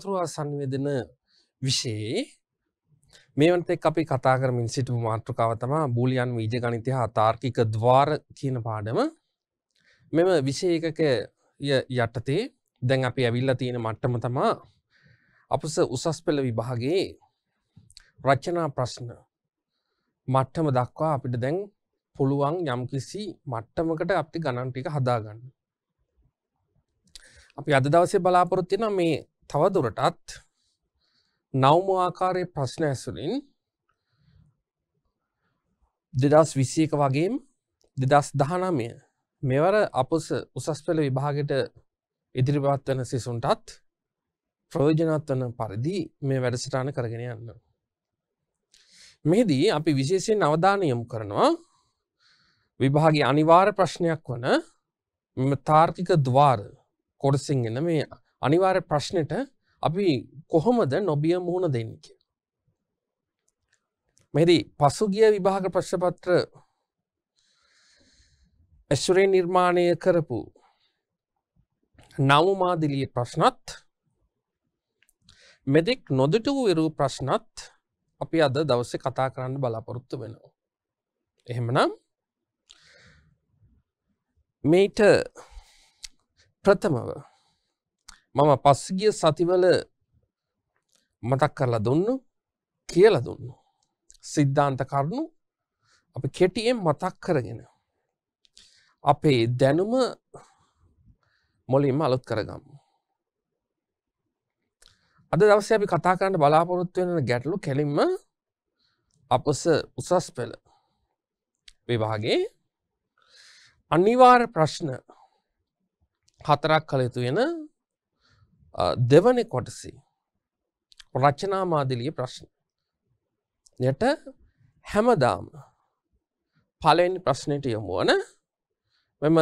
තොරතුරු සංවේදන විෂයේ මේවනතෙක් අපි කතා කරමින් සිටපු මාතෘකාව තමා බූලියන් වීජ ගනිතය හා තාර්කික දවාර කියන පාඩම මෙම විෂයකක යටතේ දැන් අපි ඇවිල්ල තියෙන මට්ටම තමා අපස උසස් පෙළ විභාගේ රචනා ප්‍රශ්න මට්ටම දක්වා අපිට දැන් පුළුවන් යම්කිසි මට්ටමකට අපි ගණන්ටික හදාගන්න අපි අද දවසේ බලාපොරොත්තින මේ තවදුරටත් නවම ආකාරය ප්‍රශ්න ඇසුලින් දෙදස් විසියක වගේම් දෙදස් දහනමය මෙවර අපස උසස් පෙළ විභාගට ඉදිරිපත් වන සිසුන්ටත් ප්‍රයෝජනත් වන පරිදි මේ වැඩසටාන කරගෙන යන්න. මෙහිදී අපි විශේෂයෙන් අවධානයම් කරනවා විභාගේ අනිවාර ප්‍රශ්නයක් වන මෙම තාර්ථික දවාර කොඩසිංගෙන මේ අනිවාර්ය ප්‍රශ්නයට අපි කොහොමද නොබිය මුහුණ දෙන්නක. මෙදී පසුගිය විභාග ප්‍රශ්පත්‍ර ඇස්ුරේ නිර්මාණය කරපු නවමාදිලිය ප්‍රශ්නත් මෙදෙක් නොදුට වූ විරූ ප්‍රශ්නත් අපි අද දවස කතා කරන්න බලාපොරොත්තු වෙනවා. එහෙමනම් මේට ප්‍රථමව මම පස්සගිය සතිවල මතක් කරලා දුන්න කියල දුන්න. සිද්ධාන්ත කරනු අප කෙටියෙන් මතක් කරගෙන. අපේ දැනුම මොලින්ම අලුත් කරගම්මු. අද දවස අපි කතා කරන්න බලාපොරොත්තු වෙන ගැටලු කෙලින්ම අපස උසස් පෙළ විභාගේ අනිවාර ප්‍රශ්න හතරක් කළ යුතු වෙන දෙවන කොටසේ රචනා මාදිලිය ප්‍රශ්න යට හැමදාම පලවෙනි ප්‍රශ්නයට යොමුවන මෙම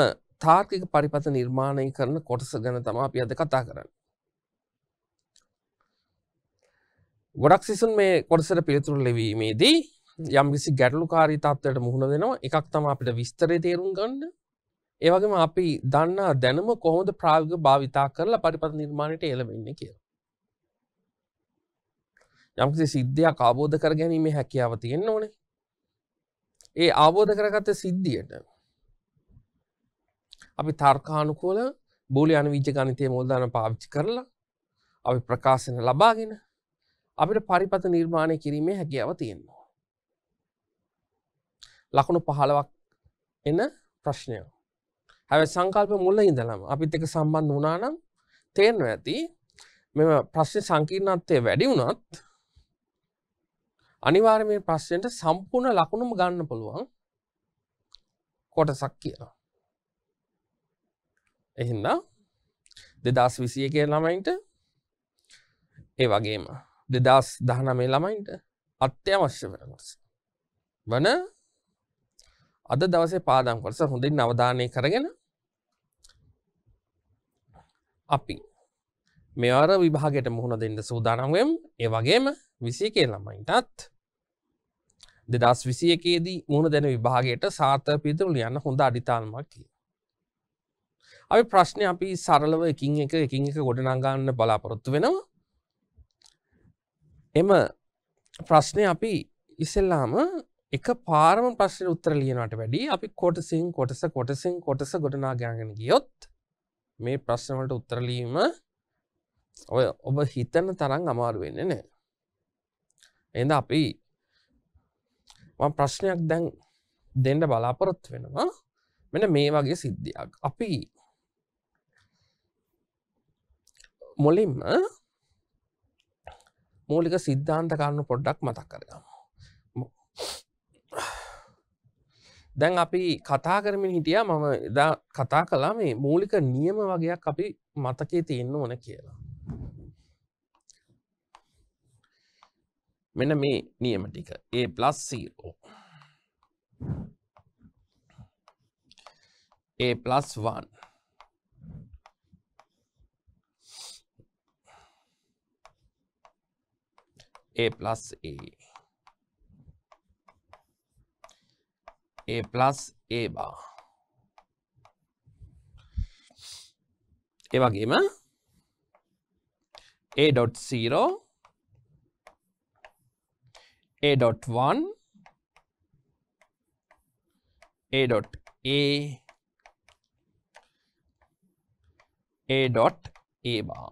තාර්කික පරිපත නිර්මාණය කරන කොටස ගැන තම අපි අද කතා කරන්න. ගොඩක් සිසුන් මේ කොටසට පිළිතුරු ලෙවීමේදී යම්කිසි ගැටලු කාරී තත්වයට මුහුණ දෙනවා එකක් තම අපිට විස්තරය තේරුම් ගන්න ඒවගේම අපි දන්නා දැනම කොහොමද ප්‍රාග භාවිතා කරලා පරිපත නිර්මාණයට එළවෙන්න කිය. යම්කිසි සිද්ධයක් අවබෝධ කර ගැනීමේ හැකියාව තියෙන්න්න ඕනේ ඒ අවබෝධ කරගත්ත සිද්ධියට අපි තර්කානුකෝල බූලි අනවිජ ගනිතය මුල්දාන පාවිච්චි කරලා අපි ප්‍රකාශන ලබාගෙන අපිට පරිපත නිර්මාණය කිරීමේ හැකියාව තියෙන්වා. ලකුණු පහළවක් එන ප්‍රශ්නයක් හැව සංකල්ප මුල්ල ඉඳලම අපිත් එක සම්බන්ධ වනානම් තේරන ඇති මෙම ප්‍රශ්න සංකීර්ණත්වය වැඩි වුණත් අනිවාර මේ ප්‍රශ්නයට සම්පූර්ණ ලකුණුම ගන්න පුළුවන් කොටසක් කියලා එහින්දා දෙදස් විසිය කිය ළමයින්ට ඒ වගේම දෙදස් දහනමේ ළමයින්ට අත්‍යවශ්‍ය වෙනකොටස වන අද දවසේ පාදම් කොටස හොඳින් අවධානය කරගෙන අපි මෙවර විභාගයට මුහුණ දෙන්න සූදානම්වෙම් ඒ වගේම විසිකේ ළමයිටත් දෙදස් විසියකේදී මුහුණ දෙන විභාගයට සාර්ථ පිතුරු යන්න හොඳ අඩිතාල්මක් කිය අපි ප්‍රශ්නය අපි සරලව එකින් එක එකින් එක ගොඩනාගන්න බලාපොරොත්තු වෙනවා එම ප්‍රශ්නය අපි ඉස්සෙල්ලාම එක පාරම ප්‍රශ්න උත්තර ලියනට වැඩි අපි කොටසින් කොටස කොටසින් කොටස ගොටනා ගැගෙන ගියොත් මේ ප්‍රශ්නවලට උත්තරලීම ඔය ඔබ හිතන තරම් අමාරුවෙන්න නෑ එඳ අපි ප්‍රශ්නයක් දැන් දෙන්ඩ බලාපොරොත් වෙනවා මෙන මේ වගේ සිද්ධියක් අපි මොලින්ම මූලික සිද්ධාන්ත කරන්න පොඩ්ඩක් මතක් කරගම දැන් අපි කතා කරමින් හිටිය මම එදා කතා කලා මේ මූලික නියම වගේයක් අපි මතකේ තියෙන්න ඕන කියලා. මෙන මේ නියම ටික A plus zero A plus one A plus A a plus a bar ඒ වගේම a.0 a.1 a.a a.a bar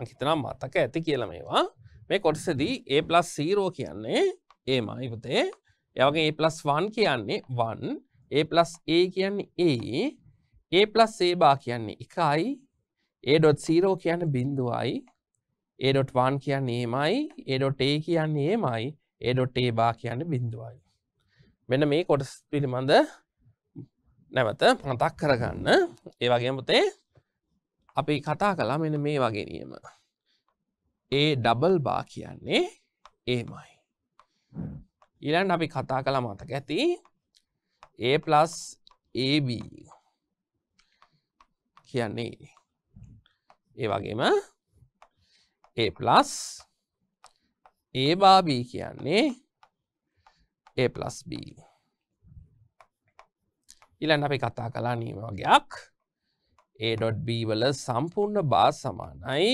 මහිතනම් මතක ඇති කියල මේවා මේ කොටසදී a+ සීරෝ කියන්නේ ඒමයි පුතේ යවගේ A+1 කියන්නේ 1 A+A කියන්නේ A A+A බා කියන්නේ 1යි A.0 කියන්නේ බිඳුවයි A.1 කියන්නේ එමයි A.A කියන්නේ එමයි A.A බා කියන්නේ බිඳුවයි මෙන්න මේ කොටස් පිළිබඳ නැවත මතක් කරගන්න ඒ වගේ පුතේ අපි කතා කලා මෙන මේ වගේ නියම ඒ ඩබල් බා කියන්නේ ඒමයි ඊළන් අපි කතා කළ මතක ඇති A plus AB කියන්නේ ඒ වගේම A plus ඒ බාබී කියන්නේ A plus B ඉලන් අපි කතා කලා නීම වගේයක් A.B වල සම්පූර්ණ බා සමානයි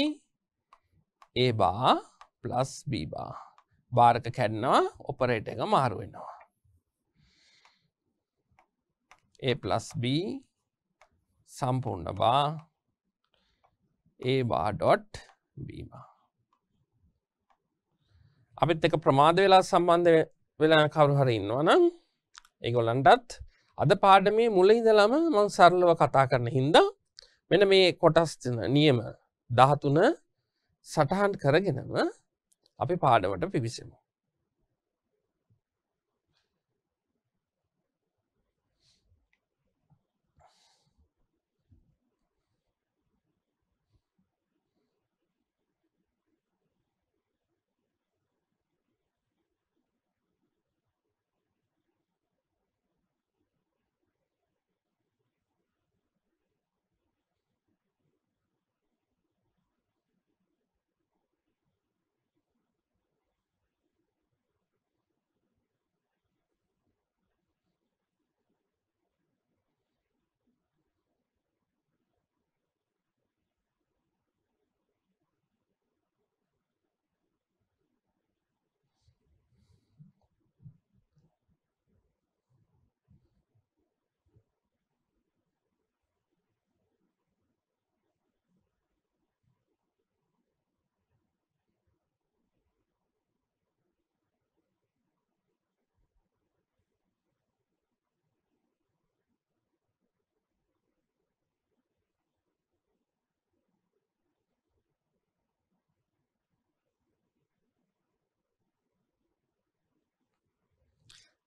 ඒ බා ප්ලස් B බා බාරක කැඩනවා ඔපරේට එක මාරුවෙනවා A+B සම්පූර්ණ බා ඒ බාඩොට් බීමා අපිත් එක ප්‍රමාද වෙලා සම්බන්ධ වෙලා කවරු හර ඉන්නවනම් ඒගොල්ලන්ටත් අද පාඩමේ මුල ඉඳලම මං සරලව කතා කරන හින්දා මෙන මේ කොටස් නියම දහතුන සටහන් කරගෙනම අපි පාඩවට පිවිසමු.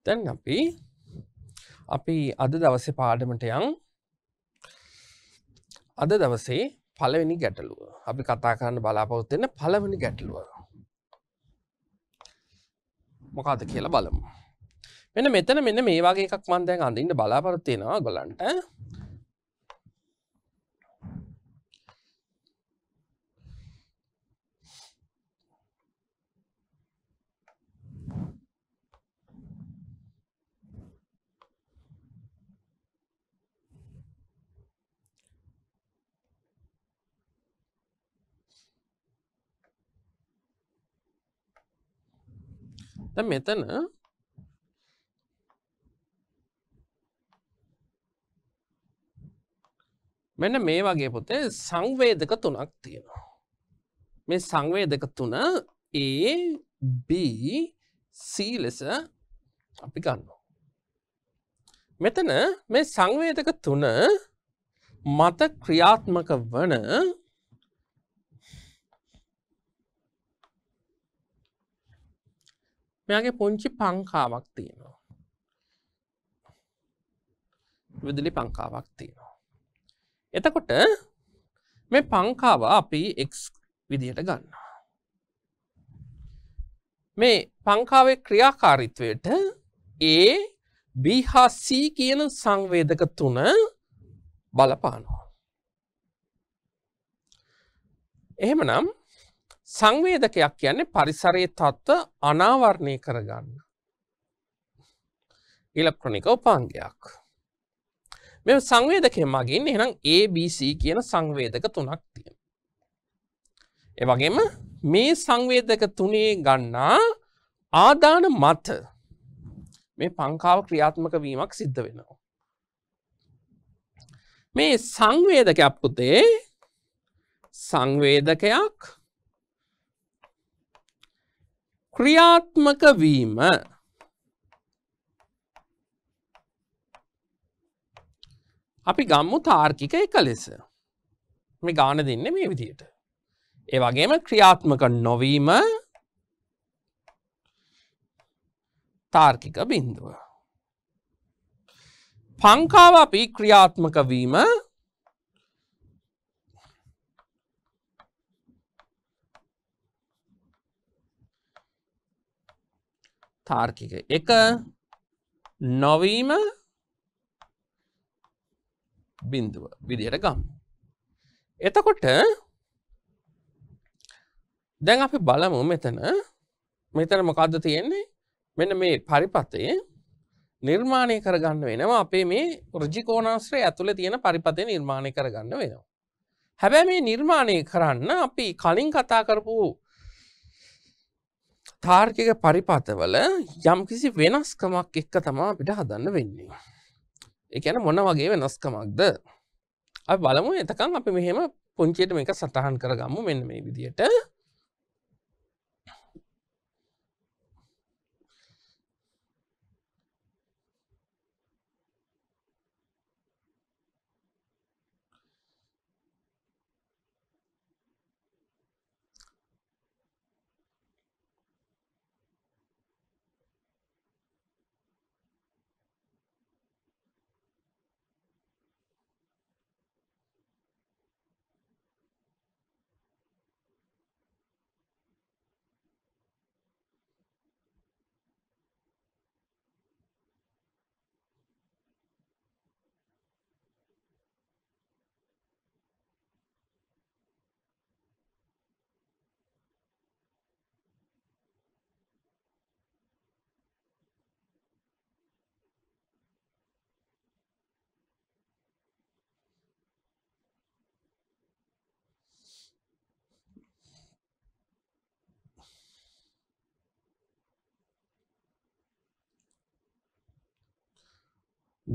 දැන් අපි අපි අද දවස පාඩමටයන් අද දවසේ පලවෙනි ගැටලුව අපි කතා කරන්න බලාපොරත්වෙන්න පලවනි ගැටලුව මොකාද කියලා බලමු මෙන මෙතන මෙන්න මේ වගේ එකක් මන්දැන් අඳන්න බලාපොරත්තියෙනවා ගොලන්ට දැ මෙතන මෙන්න මේ වගේ පොතේ සංවේදක තුනක් තියෙනවා මේ සංවේදක තුන ඒ බC ලෙස අපි ගන්න මෙතන මේ සංවේදක තුන මත ක්‍රියාත්මක වන මෙයාගේ පුංචි පංකාවක් තියෙනවා. විදුලි පංකාවක් තියෙනවා. එතකොට මේ පංකාව අපි එක් විදිහට ගන්න. මේ පංකාවේ ක්‍රියාකාරිත්වයට ඒ බිහාසී කියන සංවේදක තුන බලපානවා. එහෙමනම් සංවේදකයක් කියන්නේ පරිසරයේ තත්ත්ව අනාවරණය කරගන්න. ඉලක්ට්‍රොනික උපාංගයක්. මෙ සංවේදකය මගින් එනම් ABC කියන සංවේදක තුනක් තියෙන. එවගේම මේ සංවේදක තුනේ ගන්නා ආදාන මත මේ පංකාව ක්‍රියාත්මක වීමක් සිද්ධ වෙනවා. මේ සංවේදක අපපුතේ සංවේදකයක් ක්‍රියාත්මක වීම අපි ගම්මු තාර්කික එක ලෙස මේ ගාන දෙන්න මේ විදියට ඒ වගේම ක්‍රියාත්මක නොවීම තාර්කික බින්දුව පංකාව අපි ක්‍රියාත්මක වීම තාර්කික එක නොවීම බිින්දුව විදියට ගම් එතකොට දැන් අපි බලමු මෙතන මෙතන මොකක්ද තියෙන්නේ මෙන මේ පරිපතේ නිර්මාණය කරගන්න වෙනවා අපේ මේ රජිකෝනාශ්‍රය ඇතුළ තියෙන පරිපතය නිර්මාණය කරගන්න වෙනවා. හැබැ මේ නිර්මාණය කරන්න අපි කලින් කතා කරපු තාර්කික පරිපාතවල යම්කිසි වෙනස්කමක් එක්ක තමා අපිට හදන්න වෙන්නේ. එකන මොන වගේ වෙනස්කමක්ද. බලමු එතකම් අපි මෙහෙම පුංචියට මේක සටහන් කරගම්ම මෙන්න මේ විදියට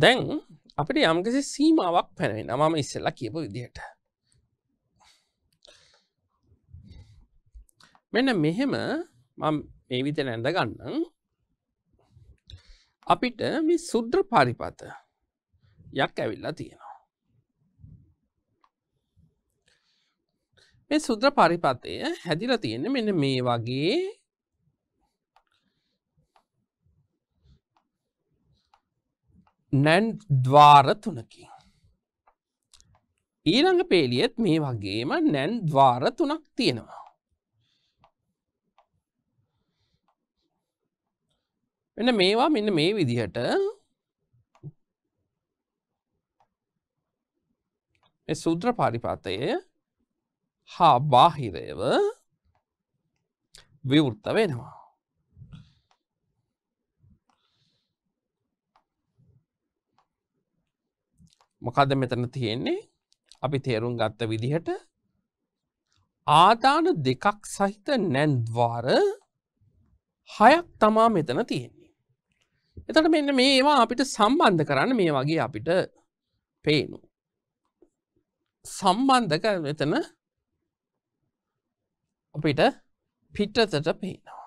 දැන් අපිට යම්කිසි සීමාවක් පැනවෙන මම ඉස්සෙල්ලා කියපු විදිහට මෙන්න මෙහෙම මේ විත නැඳ ගන්න අපිට මේ සුද්‍ර පරිපත යක් ඇවිල්ලා තියෙනවා මේ සුද්‍ර පරිපතය හැදිලා තියෙන මෙන්න මේ වගේ නැන්් ද්වාර තුනකින්. ඊළඟ පේලියත් මේ වගේම නැන් ද්වාර තුනක් තියෙනවා. මෙන්න මේවා මෙන්න මේ විදිහට සුද්‍ර පරිපතය හා බාහිරයව විවෘත්ත වෙනවා. මොකද මෙතන තියෙන්නේ අපි තේරුම් ගත්ත විදිහට ආදාන දෙකක් සහිත නැන්ද්වාර හයක් තමා මෙතන තියෙන්නේ. එතට මෙන්න මේවා අපිට සම්බන්ධ කරන්න මේ වගේ අපිට පේනු. සම්බන්ධක මෙතන අපිට පිටතට පේනවා.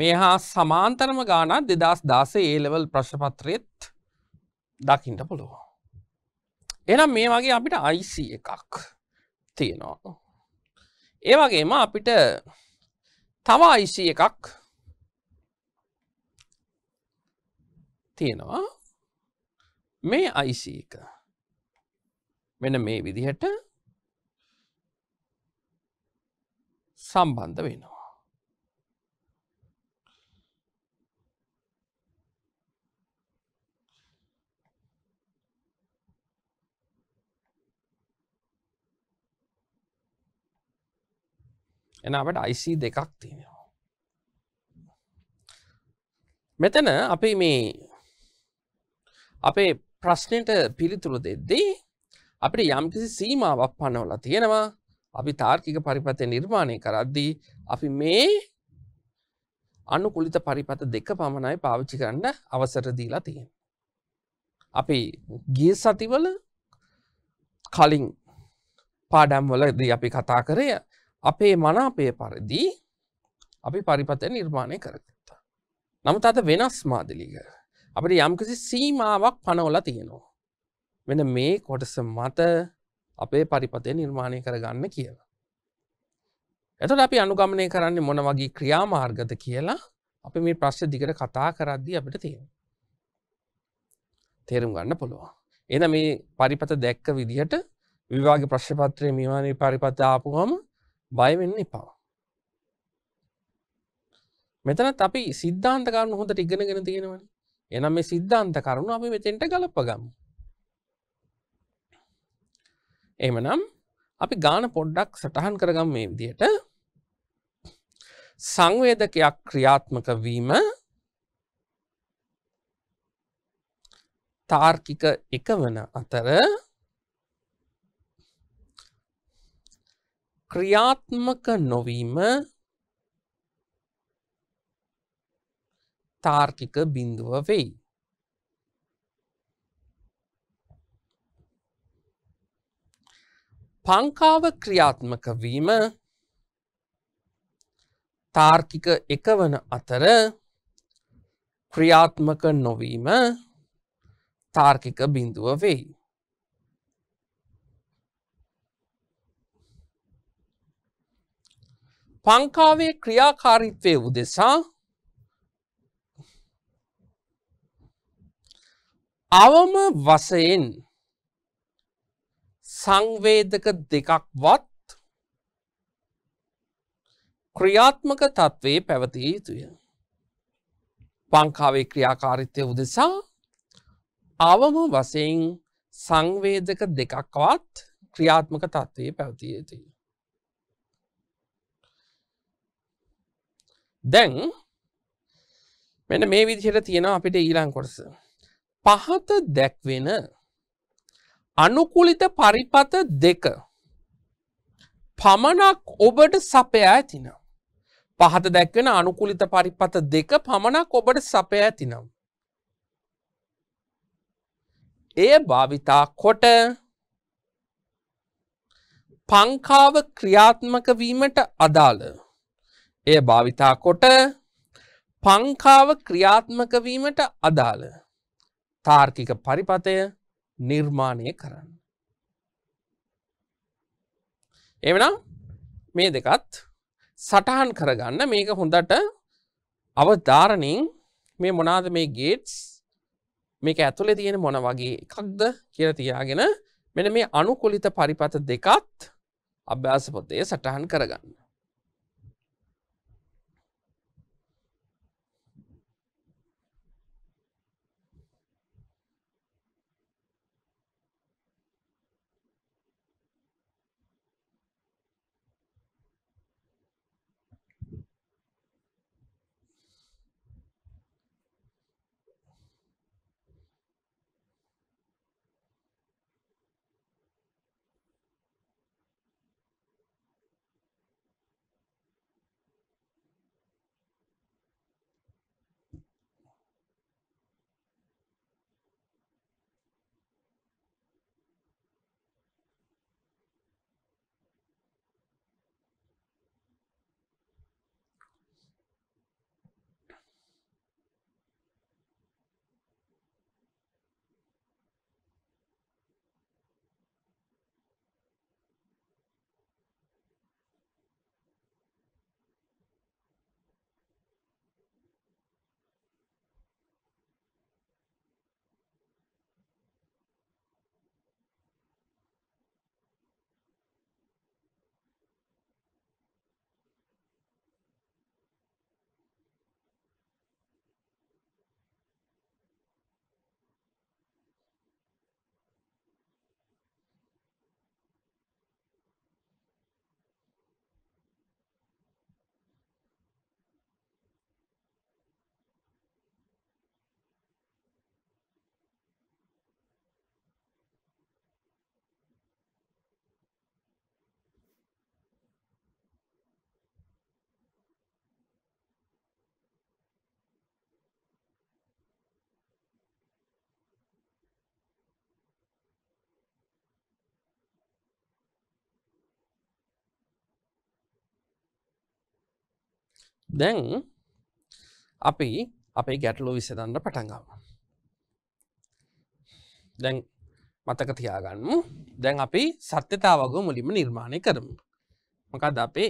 මේ හා සමාන්තරම ගානත් දෙදස් දාසේ ඒලෙවල් ප්‍රශ්පත්‍රයත් දකිින්ට පුළුව. එනම් මේ වගේ අපිට අයිC එකක් තියෙනවා. ඒ වගේම අපිට තව අයිC එකක් තියෙනවා මේ අයිC එක මෙන මේ විදිහට සම්බන්ධ වෙනවා. එන අපට IC දෙකක් තියෙනවා මෙතන අපි මේ අපේ ප්‍රශ්නයට පිළිතුරු දෙද්දී අපිට යම්කිසි සීමාවක් පනවලා තියෙනවා අපි තාර්කික පරිපතය නිර්මාණය කරද්දී අපි මේ අනුකුලිත පරිපත දෙක පමණයි පාවිච්චි කරන්න අවසර දීලා තියෙන. අපි ගිය සතිවල කලින් පාඩම්වලදී අපි කතා කරය අපේ මනාපය පරිදි අපි පරිපතය නිර්මාණය කරගත්තා. නමුත් අද වෙනස් මාදලික අපට යම්කිසි සීමාවක් පනවල තියෙනවා. වෙන මේ කොටස මත අපේ පරිපතය නිර්මාණය කරගන්න කියලා. එතට අපි අනුගමනය කරන්නේ මොන වගේ ක්‍රියාමාර්ගත කියලා අපි මේ ප්‍රශ්්‍ය දිගට කතා කරද්දී අපිට තියෙන. තේරුම් ගන්න පුළුවන්. එන මේ පරිපත දැක්ක විදිහට විවාගේ ප්‍රශ්පත්‍රය මෙවානේ පරිපත ආපුහම බයවෙන්න එපා මෙතනත් අපි සිද්ධාන්ත කරුණු හොඳ ටිගෙනගෙන තියෙනවන එනම් මේ සිද්ධාන්ත කරුණු අපි මෙතෙන්ට ගලපගම් එමනම් අපි ගාන පොඩ්ඩක් සටහන් කරගම් මේ විදියට සංවේදකයක් ක්‍රියාත්මක වීම තාර්කික එක වන අතර ක්‍රියාත්මක නොවීම තාර්කික බිඳුව වෙයි. පංකාව ක්‍රියාත්මක වීම තාර්කික එකවන අතර ක්‍රියාත්මක නොවීම තාර්කික බිඳුව වෙයි. පංකාවේ ක්‍රියාකාරීත්වය උදෙසා අවම වසයෙන් සංවේදක දෙකක්වත් ක්‍රියාත්මක තත්ත්වයේ පැවතිය යුතුය. පංකාවේ ක්‍රියාකාරිත්වය උදෙසා අවම වසයෙන් සංවේදක දෙකක්වත් ක්‍රියාත්මක තත්ත්වයේ පැවතිය යුතුය. දැන් මෙන මේ විදිහට තියෙන අපිට ඊළං කොටස. පහත දැක්වෙන අනුකුලිත පරිපත දෙක පමණක් ඔබට සපයා ඇතිනම්. පහත දැක්වෙන අනුකුලිත පරිපත දෙක පමණක් ඔබට සපය ඇතිනම්. එය භාවිතා කොට පංකාව ක්‍රියාත්මක වීමට අදාළ එය භාවිතා කොට පංකාව ක්‍රියාත්මකවීමට අදාළ තාර්කික පරිපතය නිර්මාණය කරන්න. එවනම් මේ දෙකත් සටහන් කරගන්න මේක හොඳට අවධාරණින් මේ මොනාද මේ ගේට්ස් මේක ඇතුළෙ තියෙන මොන වගේ එකක්ද කියර තියාගෙන මෙන මේ අනුකුලිත පරිපත දෙකත් අභ්‍යාස පොතේ සටහන් කරගන්න. දැන් අපි අපේ ගැටලු විසඳන්න පටගම දැන් මතක තියාගන්න දැන් අපි සත්‍යතාවග මුලිම නිර්මාණය කරමු මකද අපේ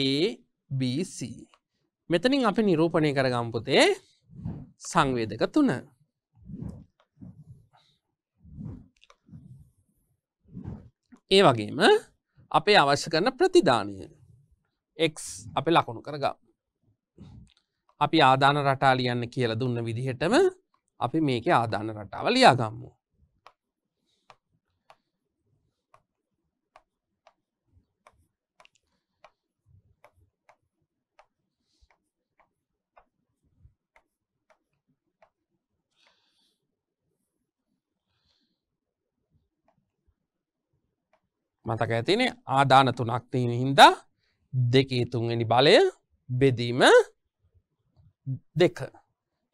ABC මෙතනින් අපි නිරූපණය කරගම්පුතේ සංවේදක තුන ඒ වගේම අපේ අවශ්‍ය කරන ප්‍රතිධානය එක් අප ලකුණු කරගම් අපි ආධාන රටා ලියන්න කියල දුන්න විදිහටම අපි මේක ආධාන රටාව ලියාගම්මු මතක ඇතිනේ ආධාන තුනක් තියෙන හින්දා දෙකේ තුන්වෙනි බලය බෙදීම දෙක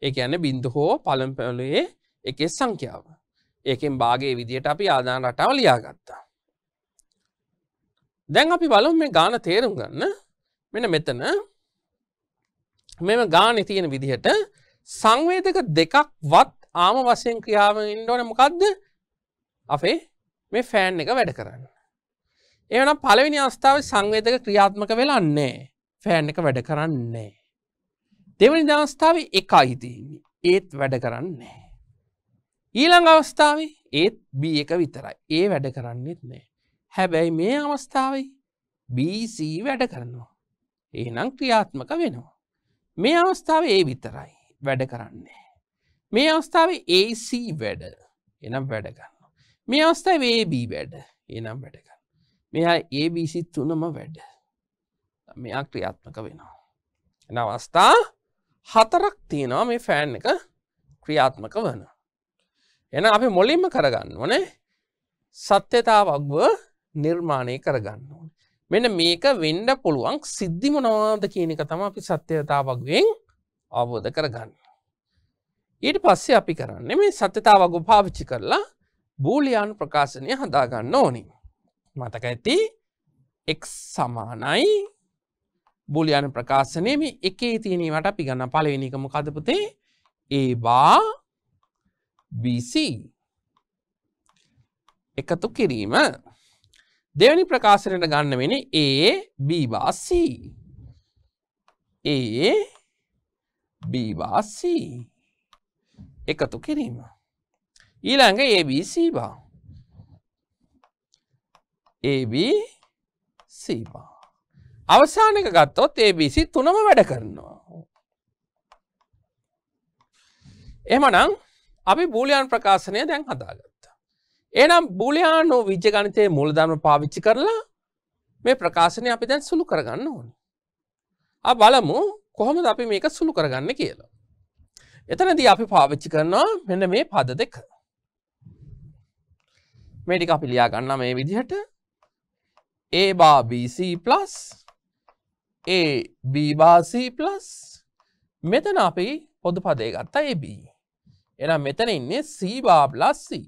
එක ඇන බින්දු හෝ පළම්පැලයේ එකේ සංඛ්‍යාව ඒකෙන් බාගේ විදියට අපි ආදාන රටාව ලියාගත්තා දැන් අපි බලු මේ ගාන තේරුම් ගන්න මෙන මෙතන මෙම ගානෙ තියෙන විදිහට සංවේදක දෙකක් වත් ආම වසයෙන් ක්‍රියාවෙන් ඉන්ඩෝන මොකක්ද අපේ මේ ෆෑන් එක වැඩ කරන්න එවන පලවෙනි අවස්ථාව සංවේදක ක්‍රියාත්මක වෙලන්නේ ෆෑන් එක වැඩ කරන්නේ. දෙවනි දවස්ථාව එක අහිතින්නේ ඒත් වැඩ කරන්නේ. ඊළඟ අවස්ථාව ඒත් B එක විතරයි ඒ වැඩ කරන්නෙත් නෑ. හැබැයි මේ අවස්ථාවයි BC වැඩ කරනවා. ඒනම් ක්‍රියාත්මක වෙනවා. මේ අවස්ථාව ඒ විතරයි වැඩ කරන්නේ. මේ අවස්ථාව AC වැඩ එනම් වැඩගන්න. මේ අවස්ථාව AB වැඩ එනම් වැඩගන්න. මෙයා ඒ බිසි තුනම වැඩ මෙයා ක්‍රියාත්මක වෙනවා එන අවස්ථා හතරක් තියෙනවා මේ ෆෑන් එක ක්‍රියාත්මක වන එන අපි මොලින්ම කරගන්න ඕනේ සත්‍යතාවක්ව නිර්මාණය කරගන්න ඕන මෙන මේක වෙන්ඩ පුළුවන් සිද්ධි මොනවාද කියන එක තම අපි සත්‍යතාවක්වෙන් අවබෝධ කරගන්න ඊට පස්සේ අපි කරන්න මේ සත්‍යතාවගු පාවිච්චි කරලා බූලියන් ප්‍රකාශනය හදාගන්න ඕනින් මතක ඇති එක් සමානයි බුලියන ප්‍රකාශනය මේ එකේ තියනීමට පිගන්න පලවෙනිකම කදපතේ ඒ බා BC එකතු කිරීම දෙවැනි ප්‍රකාශනයට ගන්න වෙන ඒ බීවාC ඒ බීවාC එකතු කිරීම ඊළඟ ABC බා ABC බා. අවසානක ගත්තොත් ABC තුනම වැඩ කරනවා. එමනම් අපි බූලයාන් ප්‍රකාශනය දැන් හදාගත්තා. එනම් බූලයානෝ විජ්‍යගනිතය මුලදම පාවිච්චි කරලා මේ ප්‍රකාශනය අපි දැන් සුළු කරගන්න ඕන. අ බලමු කොහොමද අපි මේක සුළු කරගන්න කියලා. එතනදී අපි පාවිච්චි කරනවා මෙන්න මේ පද දෙක. මේටික අපි ලියා ගන්න මේ විදිහට A bar BC plus A B bar C plus මෙතන අපි පොදු පදය ගත්තා AB එනම් මෙතන ඉන්නේ C bar plus C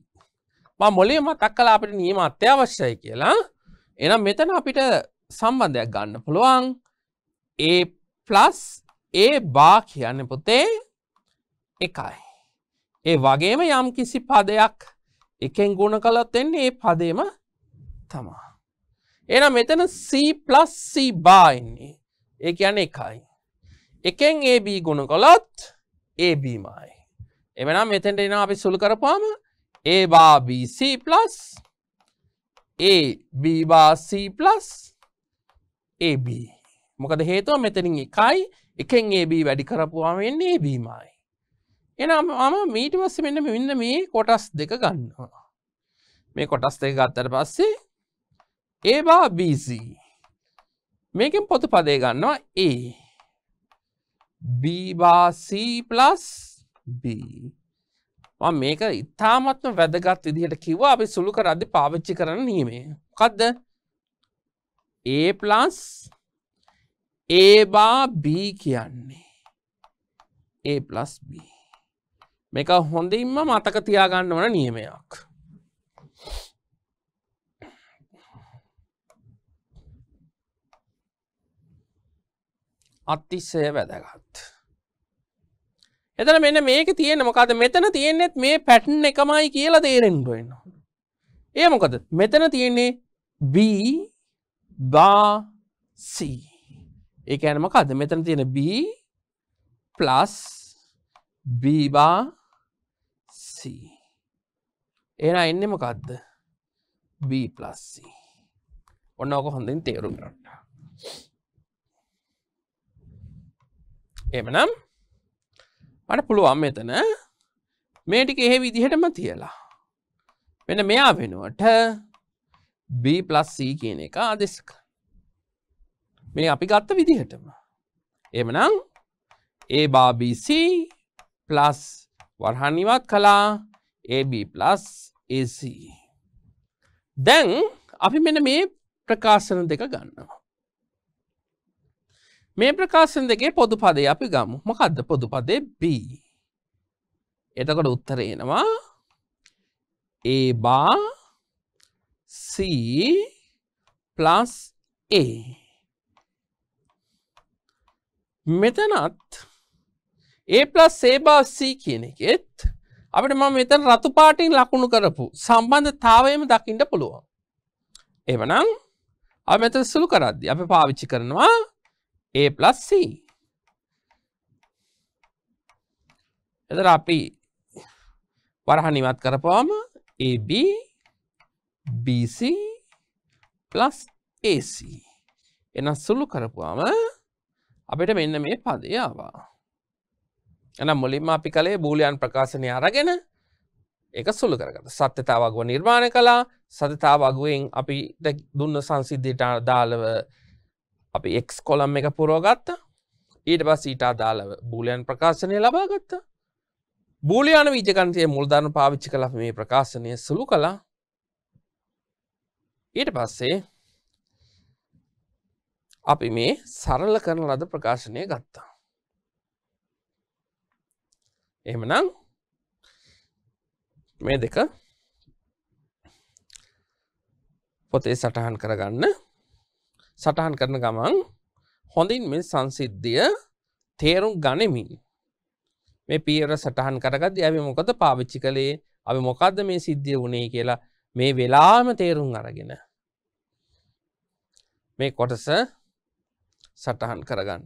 මා මොලේ මතක් කලා අපිට නියම අත්‍යවශ්‍යයි කියලා එනම් මෙතන අපිට සම්බන්ධයක් ගන්න පුළුවන් A plus A bar කියන්න පුතේ එකයි ඒ වගේම යම් කිසි පදයක් එකෙන් ගුණ කලත් එන්නේ ඒ පදේම තමා එනම් මෙතන C+C බාන්නේ ඒ යන එකයි. එකෙන් AB ගුණ කොළොත් ABමයි. එමනම් මෙතැට එන අපි සුළු කරපාම ඒ බාBC+ ABC+ AB මොකද හේතුව මෙතනින් එකයි එකෙන් AB වැඩි කරපුවාම වෙන්නේ ABමයි. එනම් මම මීට පස්ස මෙන්න මෙන්න මේ කොටස් දෙක ගන්නවා. මේ කොටස් දෙක ගත්තට පස්සේ ඒ බව BC මේකෙන් පොත පදේ ගන්නවා A බබාCලස් B මේක ඉතාමත්ම වැදගත් විදිහට කිව අපි සුළු කරද්දි පාවිච්චි කරන නීමේ කදද ඒලස් ඒබා B කියන්නේ ඒලස් B මේක හොඳින්ම මතක තියාගන්න ඕන නියමයක් අත්තිස්සය වැදගත්. එතන මෙන්න මේක තියෙන මොකද මෙතන තියෙන්නෙත් මේ පැටන් එකමයි කියලා තේරෙන්ටුවන්න. ඒ මොකද මෙතන තියෙන්නේ B බාසි ඒක ඇනමකද මෙතන තියෙන B පලස් බබාසි එන එන්නමකක්ද B පලස්සි ඔන්න ඕක හොඳින් තේරුම් කරන්න එමනම් මට පුළුවන් මෙතන මේටික එහෙ විදිහටම තියලා වෙන මෙයා වෙනුවට B+C කියන එක අදෙස්ක මේ අපි ගත්ත විදිහටම එමනම් ඒ බාBC වර්හනිවත් කලා AB+ AC දැන් අපි මෙන මේ ප්‍රකාශන දෙක ගන්නවා මේ ප්‍රකාශන දෙකේ පොදු පදේ අපි ගමු මොකක්ද පොදු පදේ B එතකොට උත්තර එනවා ඒ බා C plus A මෙතනත් ඒ plus A බා C කියන එකෙත් අපිට මම මෙතන රතු පාටින් ලකුණු කරපු සම්බන්ධතාවයම දකින්න පුළුවන් එවනම් අපි මෙතන සුළු කරද්දී අපි පාවිච්චි කරනවා a plus c එතර අපි වරහ නිවත් කරපුවාම ab bc plus ac එන සුළු කරපුවාම අපිට මෙන්න මේ පදය ආවා එන මුලින්ම අපි කළේ බූලයන් ප්‍රකාශනය අරගෙන එක සුළු කරගට සත්‍යතාවගුව නිර්මාණ කලා සතතාවගුවෙන් අපිට දුන්න සංසිද්ධයට දාලව අපි එක් කොලම් එක පුරෝගත්ත ඊට පස් ඊට අදාළව බූලයන් ප්‍රකාශනය ලබාගත්ත බූලයාන වීජකන්තය මුල්ධන පාවිච්චි කළ මේ ප්‍රකාශනය සුළු කළා ඊට පස්සේ අපි මේ සරල කරන ලද ප්‍රකාශනය ගත්තා එහමනම් මේ දෙක පොතේ සටහන් කරගන්න සටහන් කරන ගමන් හොඳින් මෙ සංසිද්ධිය තේරුම් ගනිමින් මේ පියර සටහන් කරගත් ඇවි මොකද පාවිච්චි කළේ අපි මොකක්ද මේ සිද්ධිය වුණේ කියලා මේ වෙලාම තේරුම් අරගෙන මේ කොටස සටහන් කරගන්න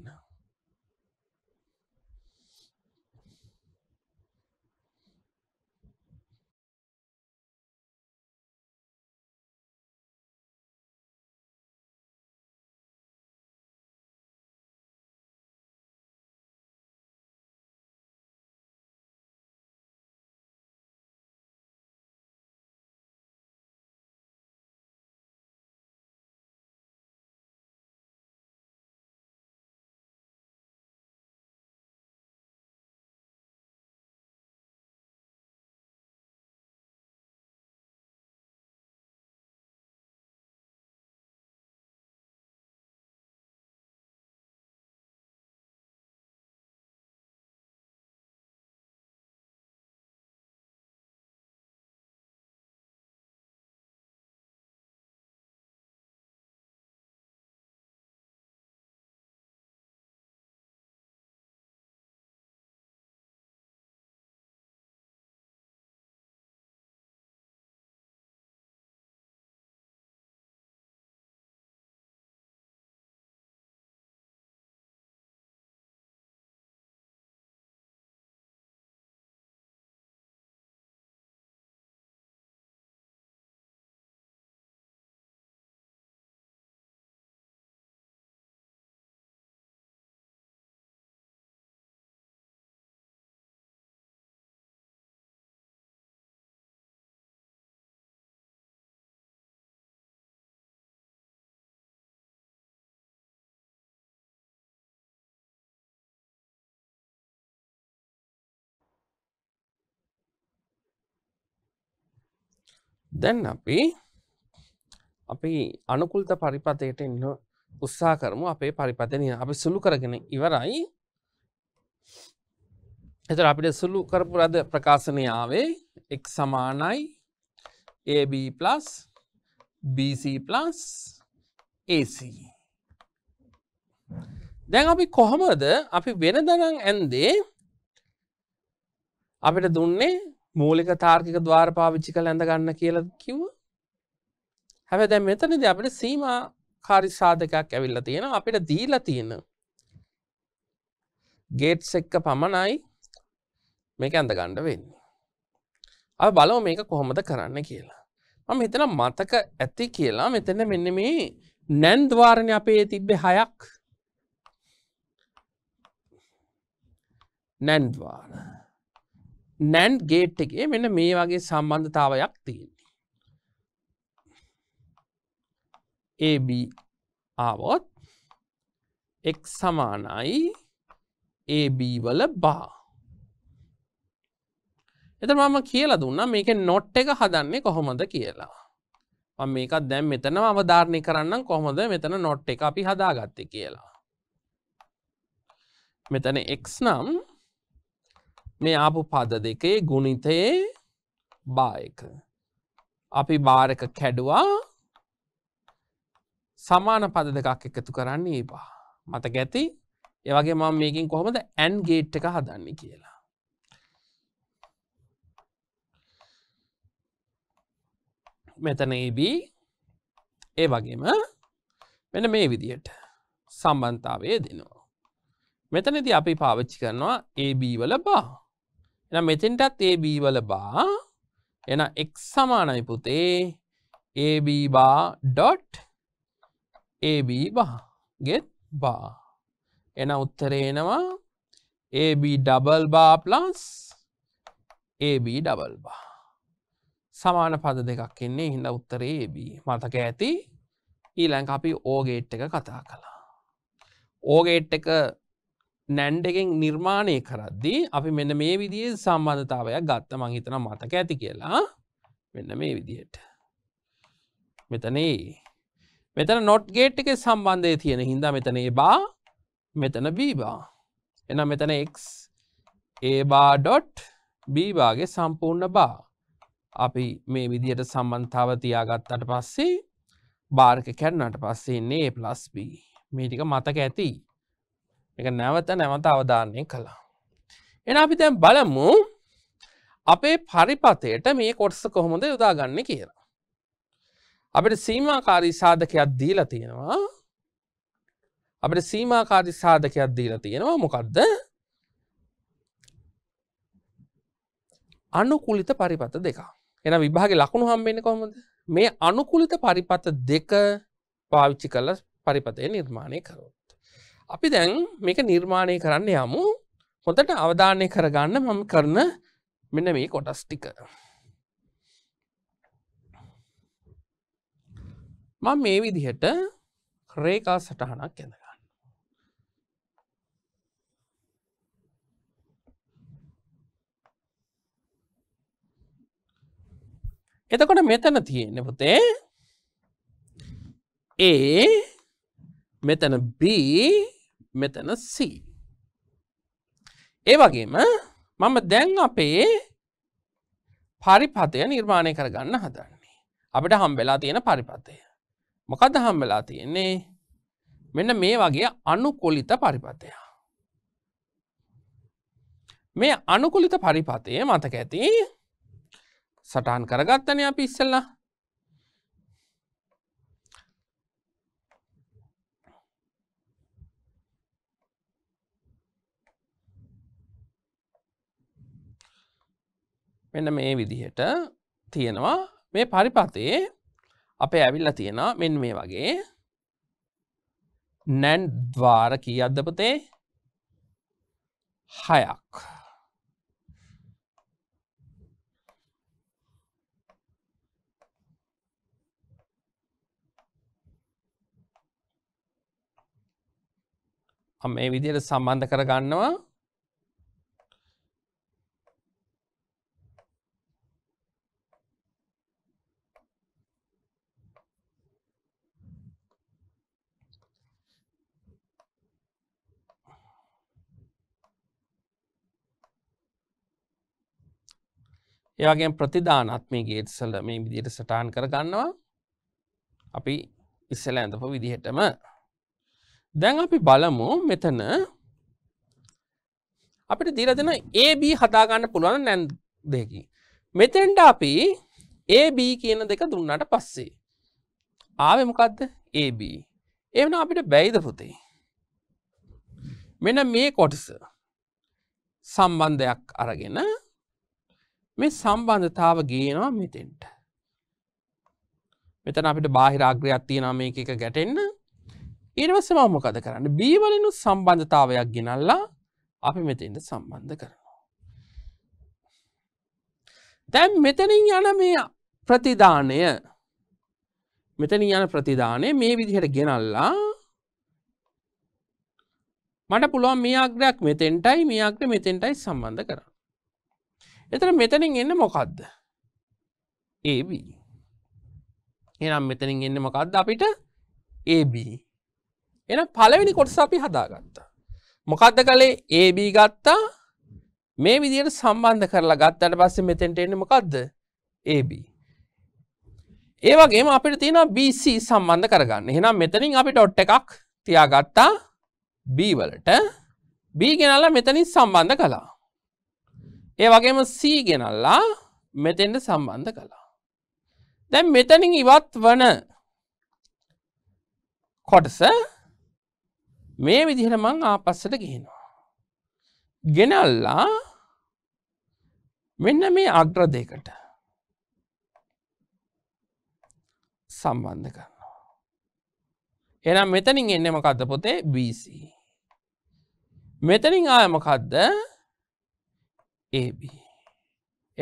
දැන් අපි අපි අනුකුල්ත පරිපතයට එන්න උත්සා කරමු අපේ පරිපතනය අපි සුළු කරගෙන ඉවරයි එතර අපිට සුළු කරපු රද ප්‍රකාශනයාවේ එක් සමානයි AB+ BC+ AC දැන් අපි කොහොමද අපි වෙන දනම් ඇන්දේ අපිට දුන්නේ මූලික තාර්කික දවාර පාවිච්චි කළ ඇඳ ගන්න කියල කිව් හැබ දැ මෙතනද අපට සීම කාරිසාධකයක් ඇවිල්ල තියෙන අපිට දීල තියෙන ගේට් එක්ක පමණයි මේක ඇඳ ගණ්ඩ වෙන්නේ අ බලව මේක කොහොමද කරන්න කියලා මම හිතන මතක ඇති කියලා මෙතන මෙන්න මේ නැන්දවාරණ අපේ තිබ්බෙ හයක් නැන්දවාන නැන්් ගේට් එකේ මෙන්න මේ වගේ සම්බන්ධතාවයක් තියෙන්නේ AB ආවොත් එක් සමානයි AB වල බා එත මම කියලා දුන්න මේක නොට් එක හදන්නේ කොහොමද කියලා මේකත් දැම් මෙතන අවධාරණය කරන්න කොහොමද මෙතන නොට් එක අපි හදාගත්ත කියලා මෙතන එක් නම් මේ ආපු පද දෙකේ ගුණිතයේ බායක. අපි බාරක කැඩුවා සමාන පද දෙකක් එකතු කරන්න ඒපා. මත ගැති ඒවගේ මම මේකින් කොහොමද ඇන් ගේට් එක හදන්න කියලා. මෙතන AB ඒ වගේම මෙන මේ විදියට සම්බන්ධාවය දෙනවා. මෙතනති අපි පාවිච්චි කරනවා AB වල බා එ මෙතෙන්ටත් AB වල බා එන එක් සමානයි පුතේ AB බා ඩොට් AB බා ගෙත් බා එන උත්තරේනවා AB double bar plus AB double bar සමාන පද දෙකක් එන්නේ හිඳ උත්තරේ AB මතක ඇති ඊලැන් අපි ඕගේට් එක කතා කලා ඕගේට් එක නැන්ඩ එකෙන් නිර්මාණය කරද්දී අපි මෙන්න මේ විදිේ සම්බන්ධතාවයක් ගත්ත මංහිතන මතක ඇති කියලා මෙන්න මේ විදියට මෙතනේ මෙතන නොට් ගේට් එක සම්බන්ධය තියෙන හින්දා මෙතන ඒ බා මෙතන බීබා එනම් මෙතන එක් ඒ බා ඩොට් බීබාගේ සම්පූර්ණ බා අපි මේ විදියට සම්බන්ධාව තියාගත්තට පස්සේ බාර්ක කැරනට පස්සේ නේ පලස්බී මේටික මතක ඇති එක නැවත නැවත අවධාරණය කළා. එන අපි තැන් බලමු අපේ පරිපතයට මේ කොටස කොහොමද යොදාගන්න කියලා. අපට සීමාකාරී සාධකයක් දීලා තියෙනවා අපට සීමාකාරී සාධකයක් දීලා තියෙනවා මොකක්ද අනුකුලිත පරිපත දෙක එන විභාගේ ලකුණු හම්බෙන කොමද මේ අනුකුලිත පරිපත දෙක පාවිච්චි කල්ල පරිපතය නිර්මාණය කරෝ අපි දැන් මේක නිර්මාණය කරන්න යමු හොඳට අවධානය කරගන්න මම කරන මෙන්න මේ කොටස් ටික. මං මේ විදිහට රේකා සටහනක් ඇඳගන්න. එතකොට මෙතන තියෙන පුතේ ඒ මෙතන B මෙතන C. ඒ වගේම මම දැන් අපේ පරිපතය නිර්මාණය කරගන්න හදන්නේ. අපිට හම්බෙලා තියෙන පරිපතය. මොකද හම්බෙලා තියෙන්නේ මෙන්න මේ වගේ අනුකොලිත පරිපතය. මේ අනුකුලිත පරිපතය මතක ඇති සටහන් කරගත්තන අප ඉස්සල්ලා මෙන්න මේ විදිහට තියෙනවා මේ පරිපතේ අපේ ඇවිල්ල තියෙන මෙන් මේ වගේ නැන් ද්වාර කී අදපතේ හයක් මේ විදියට සම්බන්ධ කරගන්නවා ඒවගේ ප්‍රතිධානත් මේ ගේට්සල මේ විදියට සටාන් කරගන්නවා අපි ඉස්සල ඇඳපු විදිහටම දැන් අපි බලමු මෙතන අපිට දීර දෙන AB හදාගන්න පුළුවන් නැන් දෙකි මෙතෙන්ට අපි AB කියන දෙක දුන්නට පස්සේ ආවමකක්ද AB එවන අපිට බැයිද පුතේ මෙන මේ කොටස සම්බන්ධයක් අරගෙන මේ සම්බන්ධතාව ගේනවා මෙතෙන්ට මෙතන අපිට බාහිරාග්‍රයක් තියෙනම එක එක ගැටෙන්න ඉරවස මමකද කරන්න බීවලිනු සම්බන්ධතාවයක් ගෙනල්ලා අපි මෙතෙන්ට සම්බන්ධ කරනවා දැන් මෙතනින් යන මේ ප්‍රතිධානය මෙතනින් යන ප්‍රතිධානය මේ විදිහට ගෙනල්ලා මට පුළුවන් මේ අග්‍රයක් මෙතෙන්ටයි මේ අග්‍ර මෙතෙන්ටයි සම්බන්ධ කරන්න එතන මෙතනින් එන්න මොකක්ද AB එනම් මෙතනින් එන්න මොකක්ද අපිට AB එන පලවෙනි කොටස අපි හදාගත්තා මොකක්ද කළේ AB ගත්තා මේ විදියට සම්බන්ධ කරලා ගත්තට පස්සේ මෙතෙන්ට එන්න මොකක්ද AB ඒ වගේම අපිට තියෙනවා BC සම්බන්ධ කරගන්න. එහෙනම් මෙතනින් අපි ඩොට් එකක් තියාගත්තා B වලට B ගෙනල්ලා මෙතනින් සම්බන්ධ කළා. ඒ වගේම සී ගෙනල්ලා මෙතෙන්ට සම්බන්ධ කළා. දැන් මෙතනින් ඉවත් වන කොටස මේ විදිහට මං ආපස්සට ගිහිනවා. ගෙනල්ලා මෙන්න මේ අග්‍ර දෙකට සම්බන්ධ කරනවා. එනම් මෙතනින් එන්නම කද පොතේ BC. මෙතනින් ආයමකදද AB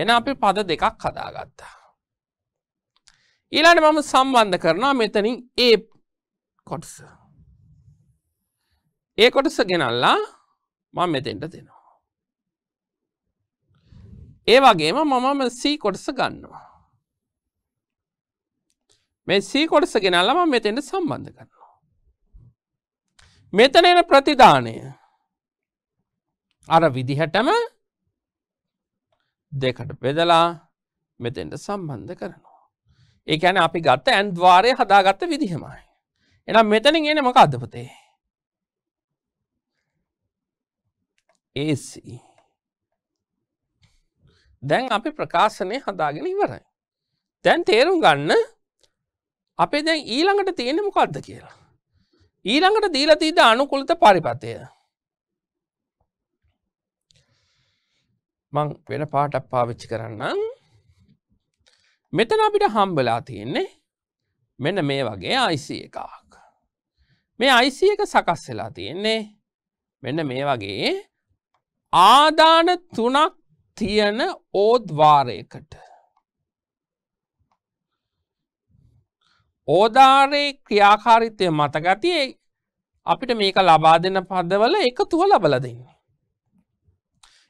එන අපි පද දෙකක් හදාගත්තා ඊළට මම සම්බන්ධ කරනවා මෙතනින් ඒ කොටස ඒ කොටස ගෙනල්ලා මං මෙතෙන්ට දෙනවා ඒ වගේම මමම සී කොටස ගන්නවා මේ සී කොටස ගෙනල්ලම මෙතෙන්ට සම්බන්ධ කරනවා මෙතන එන ප්‍රතිධානය අර විදිහටම දෙකට බෙදලා මෙතෙන්ට සම්බන්ධ කරනවා. ඒකැන අපි ගත්ත ඇන්දවාරය හදාගත්ත විදිහමයි. එනම් මෙතනින් එන මොක අදපතේ. ඒසි දැන් අපි ප්‍රකාශනය හදාගෙන ඉවරයි. දැන් තේරුම් ගන්න අපේ දැන් ඊළඟට තියෙන මොකක්ද කියලා. ඊළඟට දීලතීද අනුකුලත පරිපතය. මං වෙන පාටක් පාවිච්චි කරන්නම් මෙතන අපිට හම්බලා තියෙන්නේ මෙන මේ වගේ IC එකක් මේ IC එක සකස් වෙලා තියෙන්නේ මෙන්න මේ වගේ ආදාන තුනක් තියෙන ඕද්වාරයකට ඕධාරයේ ක්‍රියාකාරිත්වය මතගතියේ අපිට මේක ලබා දෙන පදවල එකතුව ලබල දෙන්නේ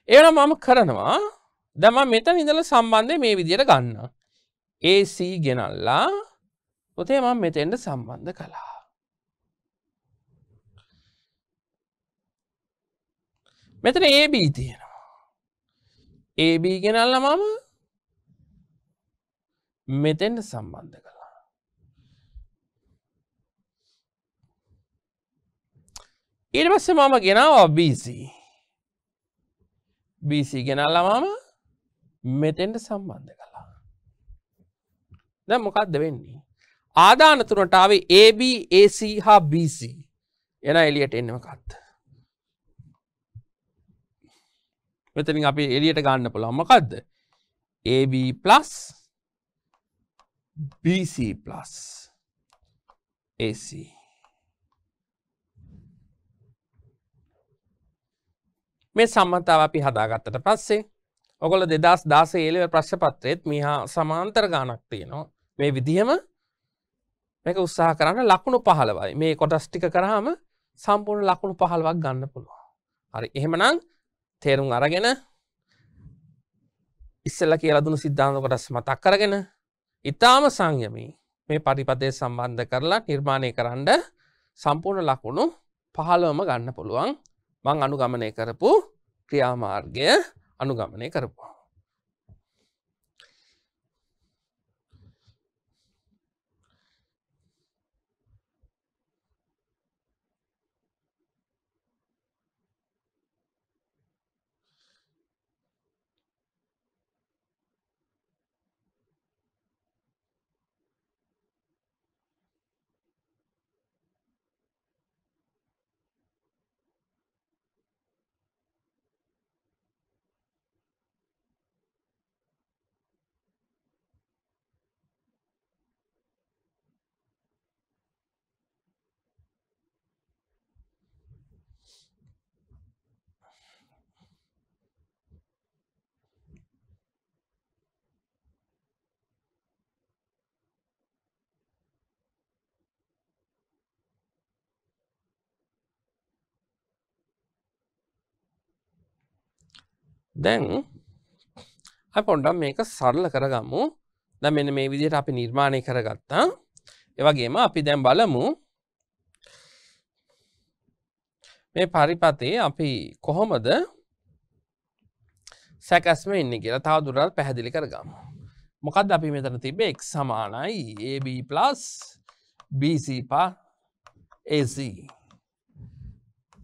ඒන මම කරනවා දැම මෙත නිදල සම්බන්ධය මේ විදියට ගන්න. AC ගෙනල්ලා පොතේ මම මෙතෙන්ට සම්බන්ධ කලා. මෙතන AB තියෙනවා. AB ගෙනල්ල මම මෙතෙන්ට සම්බන්ධ කලා. ඊට පස්සේ මම ගෙනවා BC BC ගෙනල්ලමම මෙතෙන්ට සම්බන්ධ කලා ද මොකක්ද වෙන්නේ ආධානතුනට ආවේ ABAC හා BC එන එලියට එන්නම කත් මෙතනින් අපි එලියට ගන්න පුළා මොකක්ද AB plus BC plus AC මේ සම්මතාව අපි හදාගත්තට පස්සේ ඔකොල දෙදස් දාස ඒලව ප්‍රශ්පත්‍රයත් මිහා සමාන්තර ගානක් තියෙනවා මේ විදිහම මේක උත්සාහ කරන්න ලකුණු පහලවයි මේ කොටස්ටික කරහම සම්පූර්ණ ලකුණු පහලවක් ගන්න පුළුවන් හරි එහෙමනං තේරුම් අරගෙන ඉස්සල්ල කියලදුනු සිද්ධාන කොටස් මතක් කරගෙන ඉතාම සංයමී මේ පරිපතය සම්බන්ධ කරලා නිර්මාණය කරන්න සම්පූර්ණ ලකුණු පහළොම ගන්න පුළුවන් මං අනුගමනය කරපු ක්‍රියාමාර්ගය අනුගමනය කරපු. දැන් අප පොඩ්ඩම් මේක සරල කරගමු ද මෙන මේ විදියට අපි නිර්මාණය කරගත්තා එවගේම අපි දැන් බලමු මේ පරිපතේ අපි කොහොමද සැකැස්ම ඉන්න කියලා තා දුරල් පැහැදිලි කරගමු මොකද අපි මෙතන තිබේ එක් සමානයි AB+ BC පා AC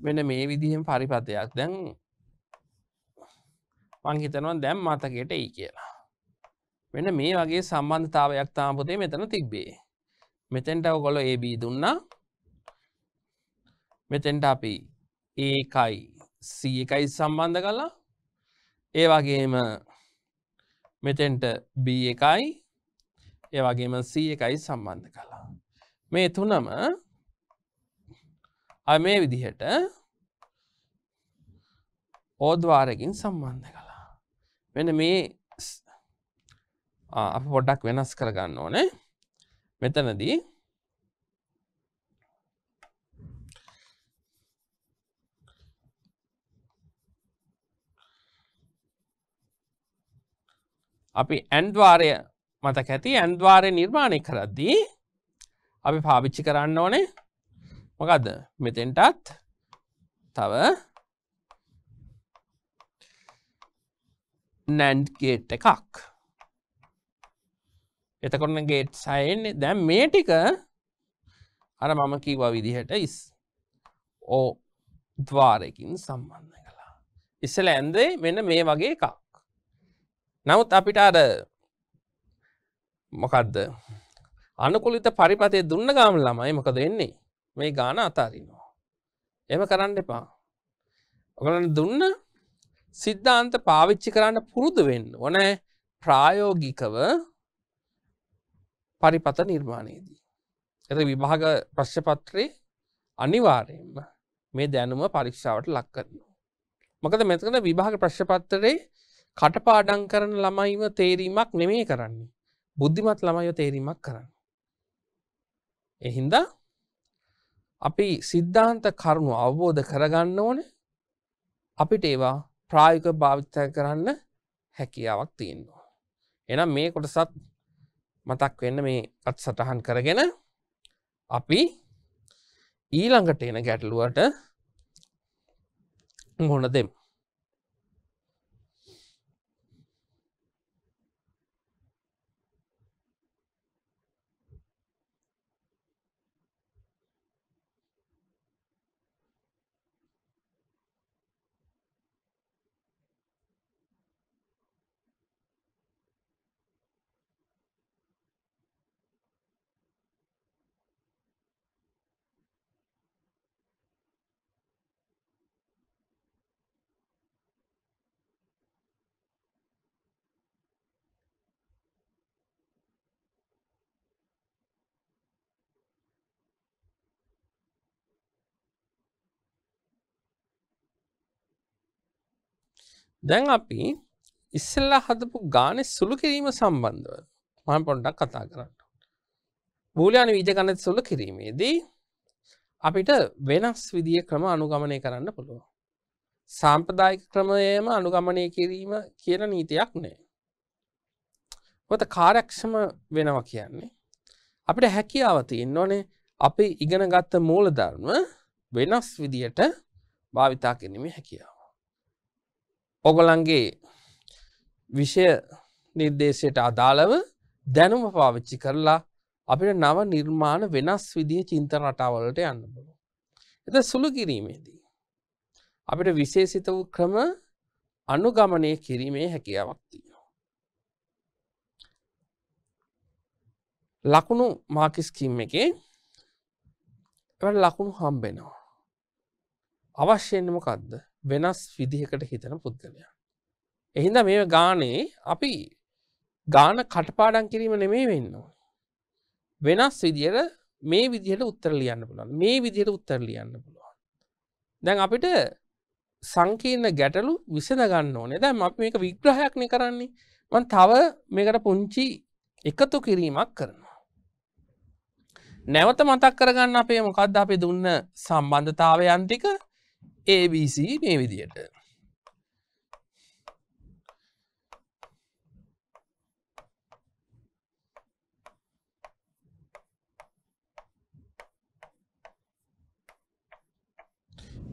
මෙන මේ විදිහෙන් පරිපතයක් දැන් මංහිතනවා දැම් මතකයට ඒ කියලා. වෙන මේ වගේ සම්බන්ධතාවයක් තාපතේ මෙතන තිබ්බේ. මෙතෙන්ටව ගොල ඒබ දුන්නා මෙතෙන්ට අපි ඒකයි සී එකයි සම්බන්ධ කලා ඒ වගේම මෙතෙන්ට B එකයි ඒ වගේම C එකයි සම්බන්ධ කලා මේ තුනම මේ විදිහට ඕද්වාරකින් සම්බන්ධ කලා මෙන්න මේ අප පොඩ්ඩක් වෙනස් කරගන්න ඕනේ මෙතනදී අපි ඇන්ද්වාරය මතක ඇති ඇන්ද්වාරය නිර්මාණය කරද්දී අපි පාවිච්චි කරන්න ඕනේ මොකද මෙතෙන්ටත් තව නැන්ඩ් ගේට් එකක් එතකොන්න ගේට් සයන්නේ දැම් මේ ටික අර මම කීවා විදිහට ඉස් ඕ ද්වාරයකින් සම්බන්ධ කලා ඉස්සල ඇන්දේ මෙන්න මේ වගේ එකක් නමුත් අපිට අර මොකක්ද අනුකුලිත පරිපතය දුන්න ගාම ළමයි මොකද වෙන්නේ මේ ගාන අතාරිනවා එම කරන්න එපා ඔගලන්න දුන්න සිද්ධාන්ත පාවිච්චි කරන්න පුරුදු වෙන්න ඕන ප්‍රායෝගිකව පරිපත නිර්මාණයේදී. එත විභාග ප්‍රශ්පත්‍රයේ අනිවාරයෙන්ම මේ දැනුම පරීක්ෂාවට ලක් කරනවා. මකද මෙතකන විභාග ප්‍රශ්පත්තරේ කටපාඩං කරන ළමයිව තේරීමක් නෙමේ කරන්නේ. බුද්ධිමත් ළමයෝ තේරීමක් කරන්න. එහින්දා අපි සිද්ධාන්ත කරුණු අවබෝධ කරගන්න ඕන අපිට ඒවා ප්‍රායක භාවිතය කරන්න හැකියාවක් තියෙන්වා. එනම් මේ කොටසත් මතක් වෙන්න මේ අත් සටහන් කරගෙන අපි ඊළඟට එන ගැටලුවට ගොුණ දෙම්. දැන් අපි ඉස්සල්ලා හදපු ගානෙ සුළු කිරීම සම්බන්ධව මම පොඩ්ඩක් කතා කරන්න. බූලයාන වීජ ගණත සුළු කිරීමේදී අපිට වෙනස් විදිිය ක්‍රම අනුගමනය කරන්න පුළුව. සාම්ප්‍රදායික ක්‍රමයම අනුගමනය කිරීම කියන නීතියක් නෑ. ොත කාරක්ෂම වෙනවා කියන්නේ. අපිට හැකියාව තියෙන් ඕනේ අපි ඉගෙන ගත්ත මූලධර්ම වෙනස් විදියට භාවිතා කිරීම හැකියාව. ඔගොලන්ගේ විෂය නිර්දේශයට අදාළව දැනුම පාවිච්චි කරලා අපිට නව නිර්මාණ වෙනස් විදිහ චින්තන රටාවලට යන්න බල. එත සුළු කිරීමේදී. අපිට විශේසිත වූ ක්‍රම අනුගමනය කිරීමේ හැකියාවක් තියෙනවා. ලකුණු මාකිස්කීම් එකේ ලකුණු හම්බෙනවා. අවශ්‍යෙන්මකක්ද වෙනස් විදිහකට හිතන පුද්ගලයා. එහින්ද මේ ගානේ අපි ගාන කටපාඩන් කිරීම නෙමේ වෙන්නවා. වෙනස් විදියට මේ විදිහට උත්තර ලියන්න පුළුවන් මේ විදිහට උත්තර ලියන්න පුළුවන්. දැන් අපිට සංකීර්ණ ගැටලු විසඳ ගන්න ඕනේ දැම් අප මේක විග්‍රහයක්න කරන්නේ මන් තව මේකට පුංචි එකතු කිරීමක් කරනවා. නැවත මතක් කරගන්න අපේ මොකක්ද අපි දුන්න සම්බන්ධතාවයන්තික ABC මේ විදියට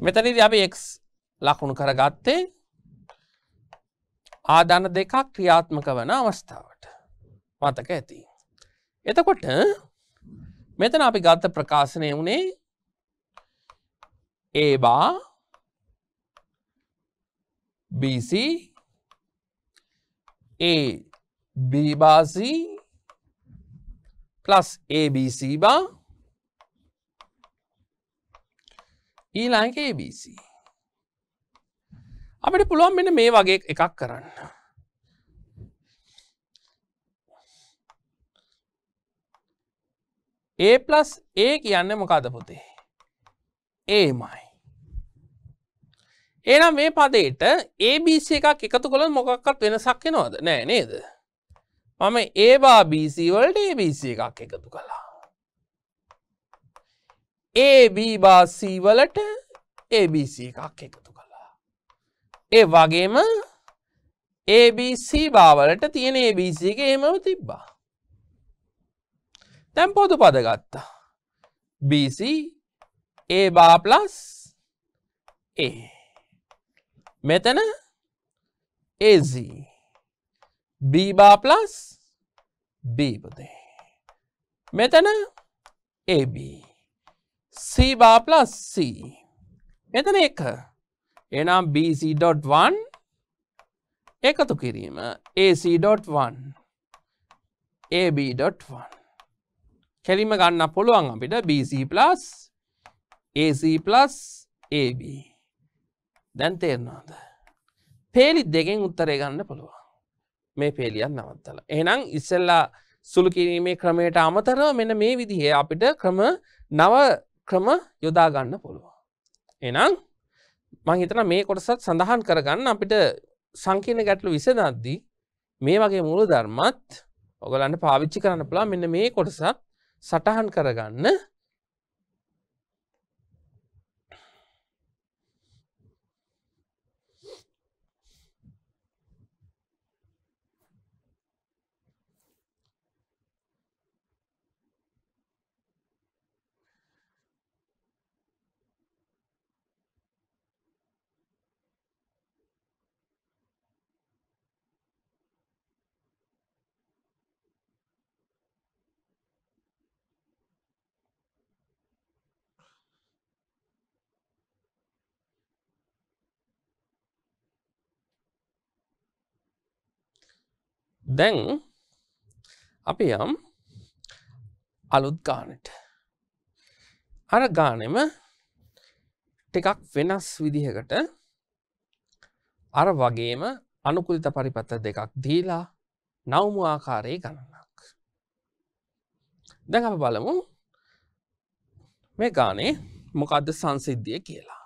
මෙතනද අපි එක් ලකුණු කරගත්තේ ආධන දෙකක් ක්‍රියාත්මක වන අවස්ථාවට මතක ඇති. එතකොට මෙතන අපි ගත්ත ප්‍රකාශනය වුණේ ඒබා BC, A B bar C plus A B C bar ඊළඟ e ABC. අපිට පුළුවන් මෙන්න මේ වගේ එකක් කරන්න. A+ A කියන්නේ මොකද පුතේ? A මයි. ඒනම් මේ පදයට ABC එකක් එකතු කොළ මොකක්කත් වෙනසක් වෙනවාද නෑ නේද. මම ඒවා BC වලට ABC එකක් එකතු කළා. AB බාC වලට ABC එකක් එකතු කළා. ඒ වගේම ABC බාවලට තියෙන ABC එක එහෙමව තිබ්බා. තැම් පොදු පද ගත්තා. BC ඒ බාපලස් ඒ. මෙතන AZ බීබා පලස් බීපතේ මෙතන AB සීබා පලස් C මෙතන එක එනම් BC.1 එකතු කිරීම AC.1 AB.1 කෙලිම ගන්න පුළුවන් අපිට BC+ AC+ AB දැන් තේරනාද. පේලි දෙකෙන් උත්තරේ ගන්න පුළුවන්. මේ පේලියන් නවත්තල. එහනම් ඉස්සල්ලා සුළු කිරීමේ ක්‍රමයට අමතරව මෙන මේ විදිහේ අපිට ක්‍රම නව ක්‍රම යොදාගන්න පුළුවන්. එනම් මහිතන මේ කොටසත් සඳහන් කරගන්න අපිට සංකීන ගැටලු විසදද්දී මේ වගේ මුළු ධර්මත් ඔගලන්න පාවිච්චි කරන්න පුළා මෙන්න මේ කොටසක් සටහන් කරගන්න දැන් අපි යම් අලුත් ගානට අර ගානෙම ටිකක් වෙනස් විදිහකට අර වගේම අනුකුලිත පරිපත්ත දෙකක් දීලා නවමු ආකාරයේ ගණනක් දැන් අප බලමු මේ ගානේ මොකක්ද සංසිද්ධිය කියලා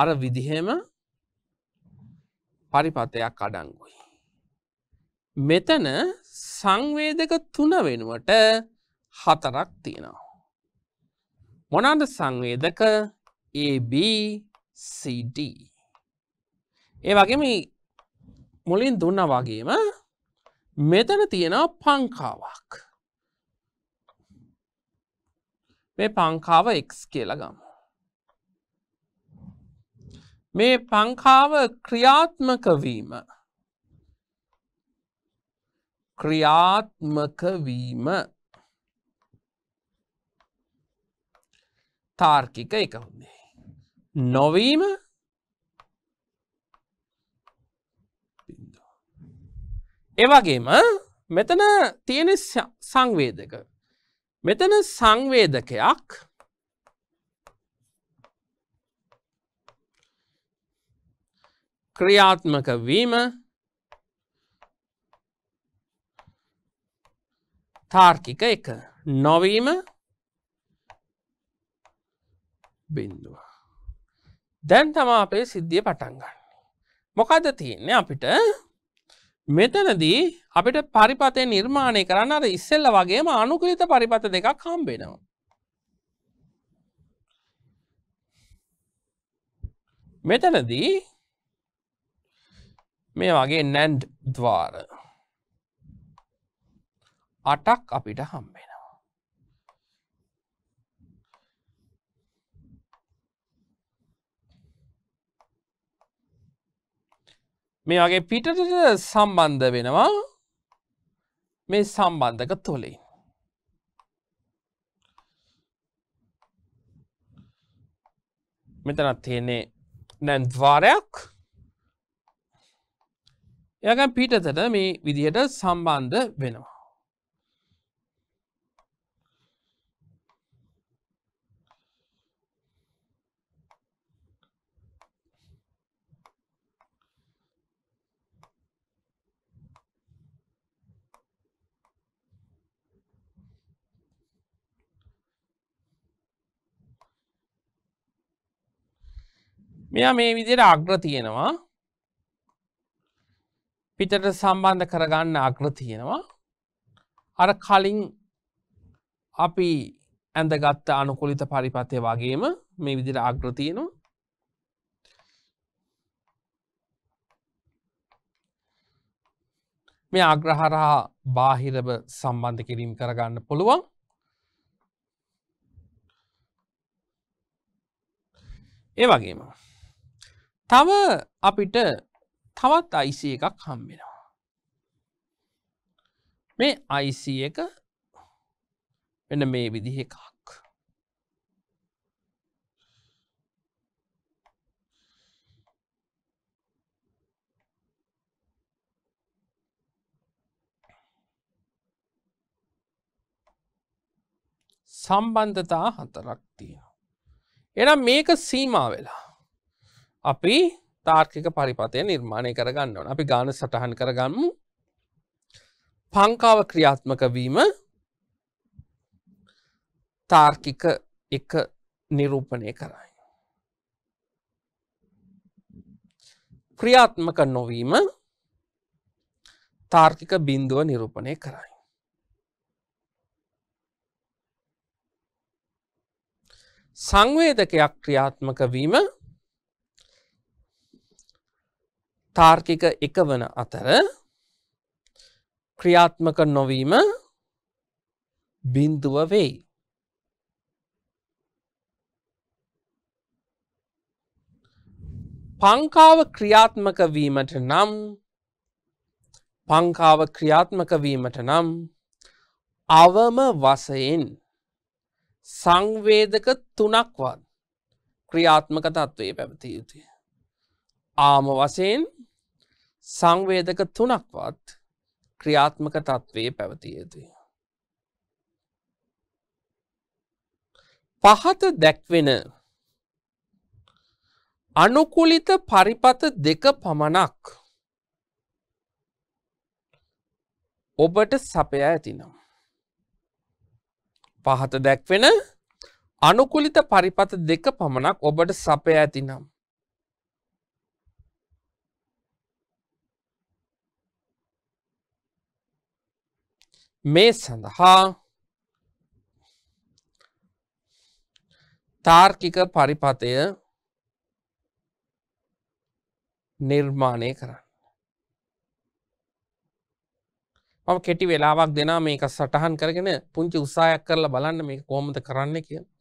අර විදිහෙම පරිපතයක් අඩංගුයි මෙතන සංවේදක තුන වෙනුවට හතරක් තියෙනවා. මොනද සංවේදක ABCD ඒ වගේම මුලින් දුන්න වගේම මෙතන තියෙනවා පංකාවක් මේ පංකාව එක් කියලගම මේ පංකාව ක්‍රියාත්මක වීම ක්‍රියාත්මක වීම තාර්කික එක හොන්නේ. නොවීම එවගේම මෙතන තියෙන සංවේදක මෙතන සංවේදකයක් ක්‍රියාත්මක වීම තාර්කික එක නොවීම බිින්දුව. දැන් තමා අපේ සිද්ධිය පටන්ගන්න. මොකද තියන්නේ අපිට මෙතනදී අපිට පරිපතය නිර්මාණය කරන්න අර ඉස්සෙල්ල වගේම අනුකලිත පරිපත දෙකක් හම්බෙනවා. මෙතනදී මේ වගේ නැන්ඩ් දවාර අටක් අපිට හම්බෙනවා. මේ වගේ පිටට සම්බන්ධ වෙනවා මේ සම්බන්ධක තුළින්. මෙතනත් තියන්නේ නැන්දවාරයක් එයගැන් පිටතට මේ විදිහට සම්බන්ධ වෙනවා. මෙයා මේ විදියට අග්‍ර තියෙනවා පිටට සම්බන්ධ කරගන්න අග්‍ර තියෙනවා අර කලින් අපි ඇඳගත්ත අනුකුලිත පරිපතය වගේම මේ විදිර අග්‍ර තියෙනවා මේ අග්‍රහරහා බාහිරව සම්බන්ධ කිරීම් කරගන්න පුළුවන් ඒ වගේම තව අපිට තවත් අයිC එකක් හම්බෙනවා. මේ අයිC එක වෙන මේ විදිහ එකක්. සම්බන්ධතා හතරක් තියෙනවා. එනම් මේක සීමා වෙලා අපි තාර්කික පරිපතය නිර්මාණය කරගන්න ඕන අපි ගාන සටහන් කරගන්නමු පංකාව ක්‍රියාත්මක වීම තාර්කික එක නිරූපණය කරයි. ක්‍රියාත්මක නොවීම තාර්කික බින්දුව නිරූපණය කරයි. සංවේදකයක් ක්‍රියාත්මක වීම තාර්කික එක වන අතර ක්‍රියාත්මක නොවීම බින්දුව වෙයි. පංකාව ක්‍රියාත්මක වීමට නම් පංකාව ක්‍රියාත්මක වීමට නම් අවම වසයෙන් සංවේදක තුනක්වත් ක්‍රියාත්මක තත්ත්වයේ පැවති යුතුය. ආම වසයෙන් සංවේදක තුනක්වත් ක්‍රියාත්මක තත්ත්වයේ පැවතිය යුතුය. පහත දැක්වෙන අනුකුලිත පරිපත දෙක පමණක් ඔබට සපයා ඇතිනම්. පහත දැක්වෙන අනුකුලිත පරිපත දෙක පමණක් ඔබට සපය ඇතිනම්. මේ සඳහා තාර්කික පරිපතය නිර්මාණය කරන්න. මම කෙටි වෙලාවක් දෙනා මේක සටහන් කරගෙන පුංචි උසායක් කරලා බලන්න මේ කොමද කරන්න කියලා.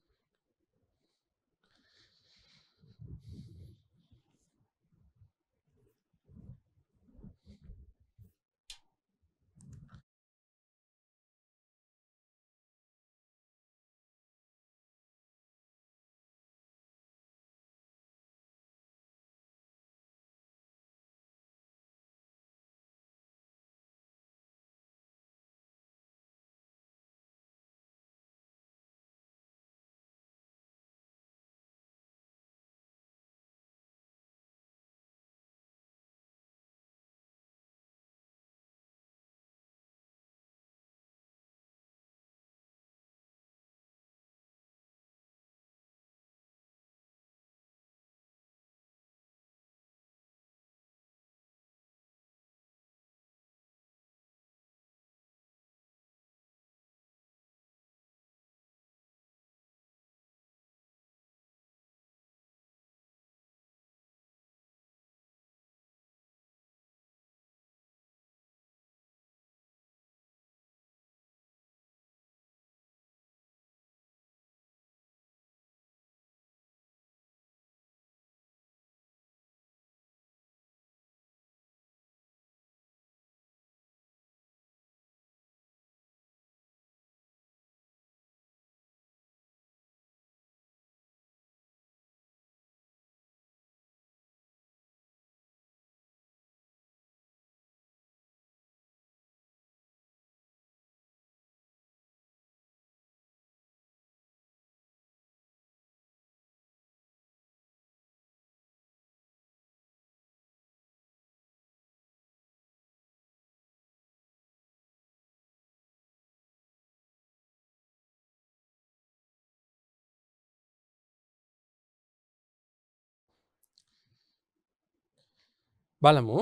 බලමු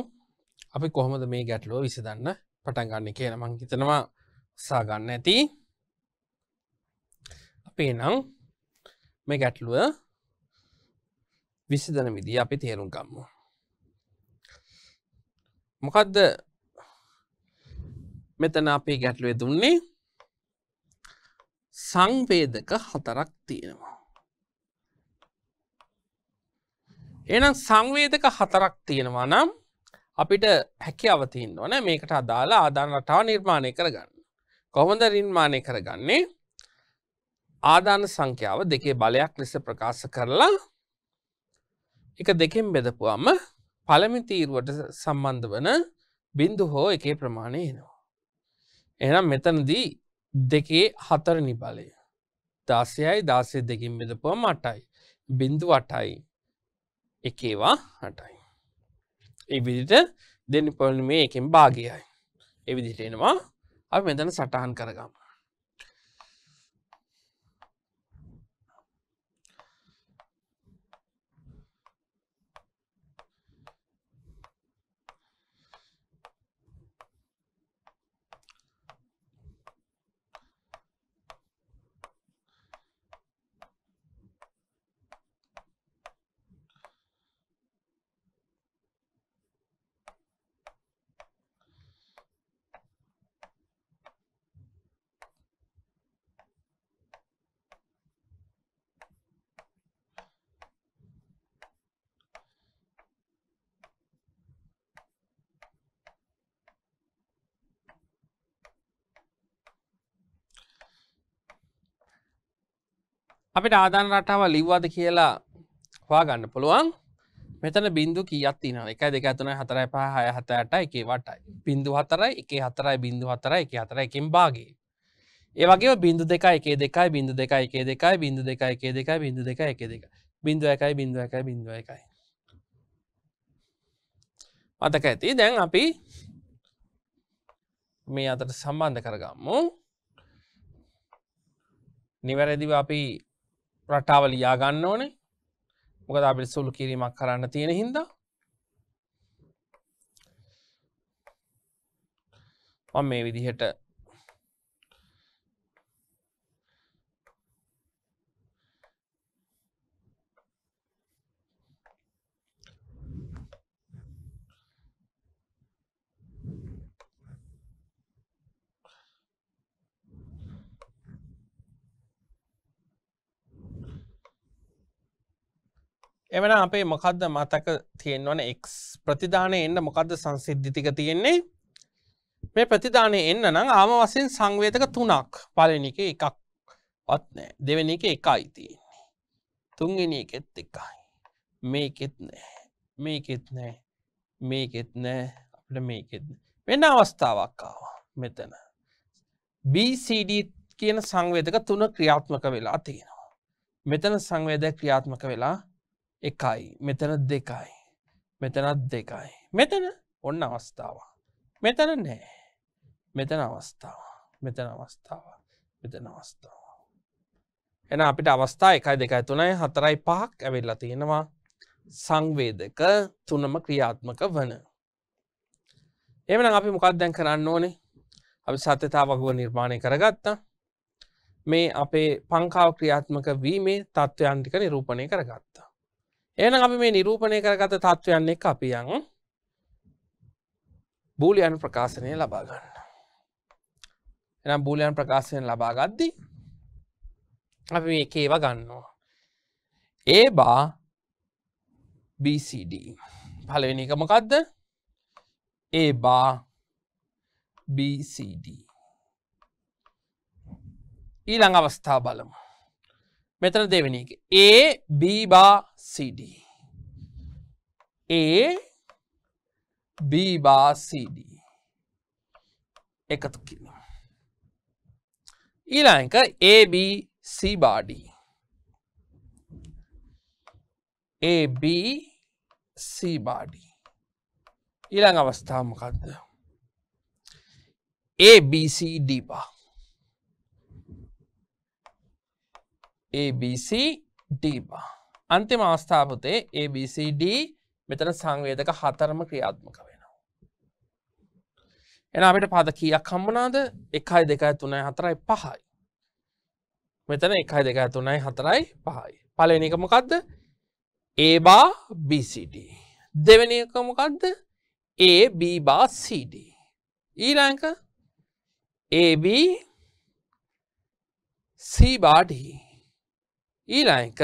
අපි කොහොමද මේ ගැටලෝ විසඳන්න පටන්ගන්න කියන මං හිතනවා සාගන්න ඇති අපේ නම් මේ ගැටලුව විසිදන විදිී අපි තේරුම් ගම්ම මොකදද මෙතන අපේ ගැටලුවේ දුන්නේ සංවේදක හතරක් තියෙනවා එනම් සංවේදක හතරක් තියෙනවා නම් අපිට හැකි අවතින් ඕන මේකට අදාලා ආධාන රටාව නිර්මාණය කරගන්න. කොහොමද නිර්මාණය කරගන්නේ ආධාන සංඛ්‍යාව දෙකේ බලයක් ලෙස ප්‍රකාශ කරලා එක දෙකෙන් බෙදපුවාම පළමි තීරුවට සම්බන්ධ වන බින්දු හෝ එකේ ප්‍රමාණය එනවා. එනම් මෙතනදී දෙකේ හතර නිබලය. දාසයයි දාසය දෙකින් බෙදපුවා මටයි. බින්දු අටයි එකේවා හටයි එවිදිට දෙන්න පොල් මේ එකෙන් භාගයයි එවිදිට එනවා අපි මෙතන සටහන් කරගම අපිට ආධාන රටාව ලිව්වාද කියලා හවා ගන්න පුළුවන් මෙතන බින්දු කියත් තින එක දෙක තුන හතරයි පහ හය හතයට එක වටයි බින්දු හතරයි එක හතරයි බින්දු හතරයි එක හතර එකින් බාගේ ඒ වගේ බින්දු දෙක එක දෙකයි බින්දු දෙක එක දෙකයි බින්දු දෙක එක දෙකයි බින්දු දෙක එක දෙක බින්දු එකයි බින්දු එකයි බින්දු එකයි මතක ඇති දැන් අපි මේ අතට සම්බන්ධ කරගම්මු නිවැරදිව අපි රටාව ලියා ගන්න ඕනේ මොකද අපිට සුළු කිරීමක් කරන්න තියෙන හින්ද මේ විදිහට එවන අපේ මොකක්ද මතක තියෙන්වන එක් ප්‍රතිධානය එන්න මොකක්ද සංසිද්ධිතික තියෙන්නේ මේ ප්‍රතිධානය එන්න නම් ආම වසින් සංවේතක තුනක් පලනික එකක් පත්නෑ දෙවැනි එක එකයි තියෙන්නේ තුන්ගෙන එකෙත් එකයි මේකෙත් නෑ මේකෙත් නෑ මේකෙත් නෑ අපට මේකෙත් වෙන අවස්ථාවක්කාව මෙතන BCD කියන සංවේදක තුන ක්‍රියාත්මක වෙලා තියෙනවා මෙතන සංවේදය ක්‍රියාත්මක වෙලා එකයි මෙතන දෙකයි මෙතනත් දෙකයි මෙතන ඔන්න අවස්ථාව මෙතන නෑ මෙතන අවස්ථාව මෙතන අවස්ථාව මෙතන අවස්ථාව එන අපිට අවස්ථා එකයි දෙකයි තුනයි හතරයි පහක් ඇවෙල්ලා තියෙනවා සංවේදක තුනම ක්‍රියාත්මක වන එමන අපි මොකක් දැන් කරන්න ඕනේ අපි සත්‍යතාවකුව නිර්මාණය කරගත්තා මේ අපේ පංකාව ක්‍රියාත්මක වීමේ තත්ත්වයන්ටික නිරූපණය කරගත්තා එන අපි මේ නිරූපණය කරගත තත්ත්වයන්න එක අපියන් බූලියන් ප්‍රකාශනය ලබාගන්න එනම් බූලියන් ප්‍රකාශයෙන් ලබාගද්දී අපි මේ ඒව ගන්නවා ඒ බා BCD පලවෙනි එක මොකක්ද ඒ බා BCD ඊළඟ අවස්ථා බලමු මෙතන දෙවෙනි එක ඒ බීබා සිඩ ඒ බීබා සිඩ එකතු කිල ඊලාංක ABC බාඩී ABC බාඩී ඊළඟ අවස්ථාමකක්ද ABCD බා ABCD අන්තිම අවස්ථාපතේ ABCD මෙතන සංවේදක හතරම ක්‍රියාත්මක වෙනවා. එන අපිට පද කියක් හම්බනාද එකයි දෙකයි තුනයි හතරයි පහයි. මෙතන එකයි දෙකයි තුනයි හතරයි පහයි. පලනික මොකක්ද ඒබා BCD දෙවැනික මොකක්ද ඒබා CD ඊලංක AB සීබාඩී ඊළඟ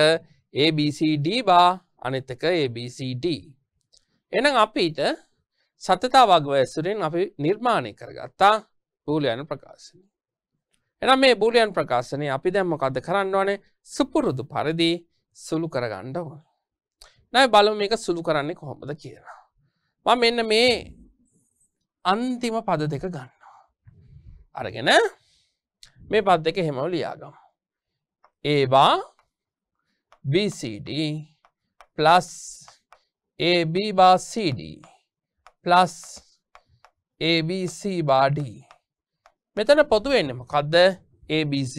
ABCD බා අනෙතක ABCD. එනම් අපිට සතතා වගව ඇසුරෙන් අපි නිර්මාණය කරගත්තා බූලයන ප්‍රකාශන. එනම් මේ බූලියන් ප්‍රකාශනය අපි දැම්මකද කරන්නවනේ සුපුරුදු පරිදි සුළු කරගණ්ඩ ඕන. නැයි බලු මේක සුළු කරන්නේ කොහොමද කියලා. මම එන්න මේ අන්තිම පද දෙක ගන්නවා. අරගෙන මේ පත් දෙක හෙමව ලියාගම්. ඒවා BCD plus AB bar CD plus ABC bar D. මෙතන පොතු වෙන්න මොකක්ද ABC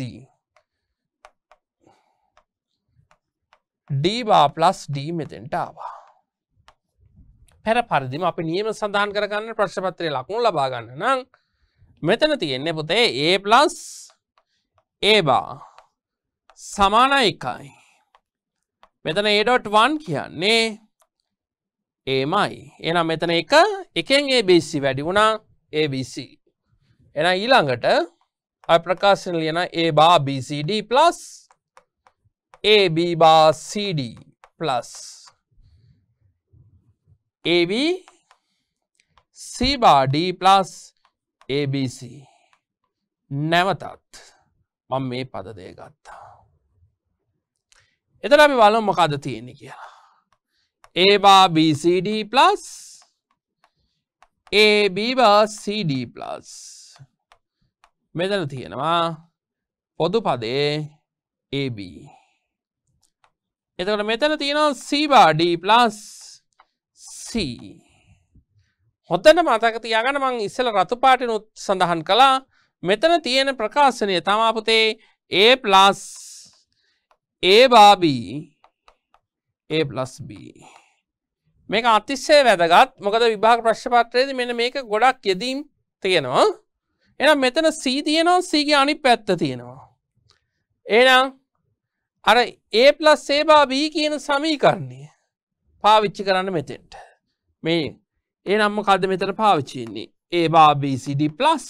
D bar plus D මෙතෙන්ට ආවා. පැර පරිදිම අපි නියම සඳහන් කරගන්න ප්‍රශ්පත්‍රය ලකුණු ලබා ගන්න නම් මෙතන තියෙන්නේ පුතේ A plus A bar සමාන එකයි මෙතන A.1 කියන්නේ ඒමයි එනම් මෙතන එක එකෙන් ABC වැඩි වුණා ABC එන ඊළඟට ප්‍රකාශන ලියන A බා BCD plus AB බා CD plus AB C බා D plus ABC නැවතත් මම මේ පද දෙය ගත්තා එතර අපි බලොම් මොකද තියෙන්නේ කියලා ඒ bar BCD plus AB bar CD plus මෙතන තියෙනවා පොදු පදේ AB එතකට මෙතන තියෙනවා සීබාඩ plus C හොතන මතක තියාගන මං ඉස්සල රතුපාටිනුත් සඳහන් කලා මෙතන තියෙන ප්‍රකාශනය තමාපුතේ A plus ඒ බාබී ඒ පලස්B මේක අතිස්සේ වැදගත් මොකද විභාග ප්‍රශ්පත්‍රයේද මෙන මේක ගොඩක් යෙදීම් තියෙනවා එනම් මෙතන සීතියනවා සීගේ අනි පැත්ත තියෙනවා ඒනම් අර ඒ පලස් සේබාබී කියන සමීකරණය පාවිච්චි කරන්න මෙතෙන්ට මේ ඒ නම්ම කද මෙතර පාවිච්චින්නේ ඒ බාBCD+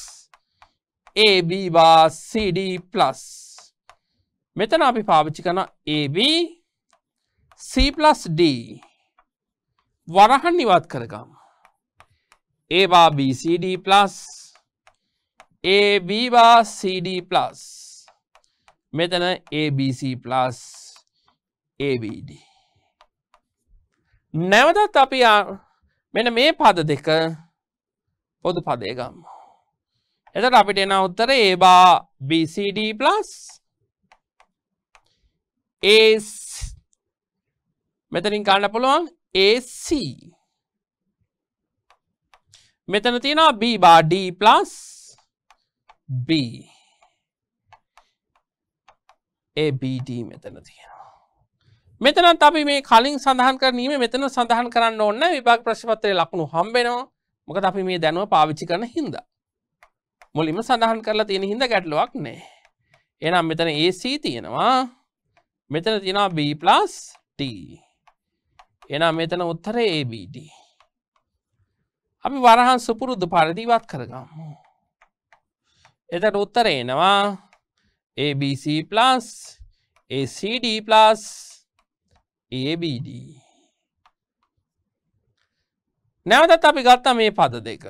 ඒ බාCD+ මෙතන අපි පාවිච්චි කරන AB C+D වරහන් නිවත් කරගම් ඒවා BCD+ ABවා CD+ මෙතන ABC+ ABD නැවතත් අපි මෙන මේ පද දෙක පොදු පදයගම් එතට අපිට එන උත්තර ඒබා BCD+ ඒ මෙතනින් කාන්න පුළුවන් AC මෙතන තියෙනවා B බා D plus B ABD මෙතන තියෙනවා මෙතනත් අපි මේ කලින් සඳහන් කරනීම මෙතන සඳහන් කරන්න ඕන්න විභාග ප්‍රශ්පත්‍රය ලකුණු හම්බෙනවා මොකද අපි මේ දැනුව පාවිච්චි කරන හින්ද මුලින්ම සඳහන් කරලා තියෙන හිඳ ගැටලුවක් නෑ එනම් මෙතන AC තියෙනවා මෙතන තිනා B+T එනම් මෙතන උත්තරේ ABD අපි වරහන් සුපුරුදු පරිදිවත් කරගමු එතට උත්තර එනවා ABC+ ACD+ ABD නැවතත් අපි ගත්තා මේ පද දෙක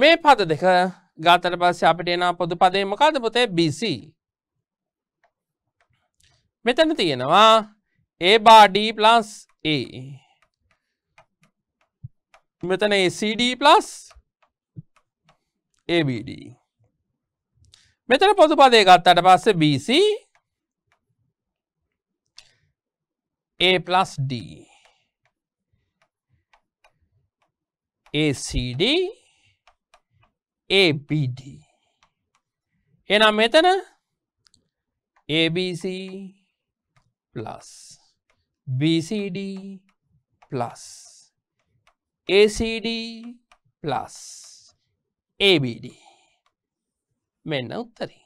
මේ පද දෙක ගාතර පස්සේ අපිට එනා පොදු පදේ මකාද පොතේ BC මෙතන තියෙනවා ඒ බාඩ ප්ලස් ඒ මෙතන ACD plus ABD මෙතන පොතු පදය ගත්තට පස්ස BC A plus D ACD ABD එනම් මෙතන ABC plus B C D plus A C D plus A B D उत्तर है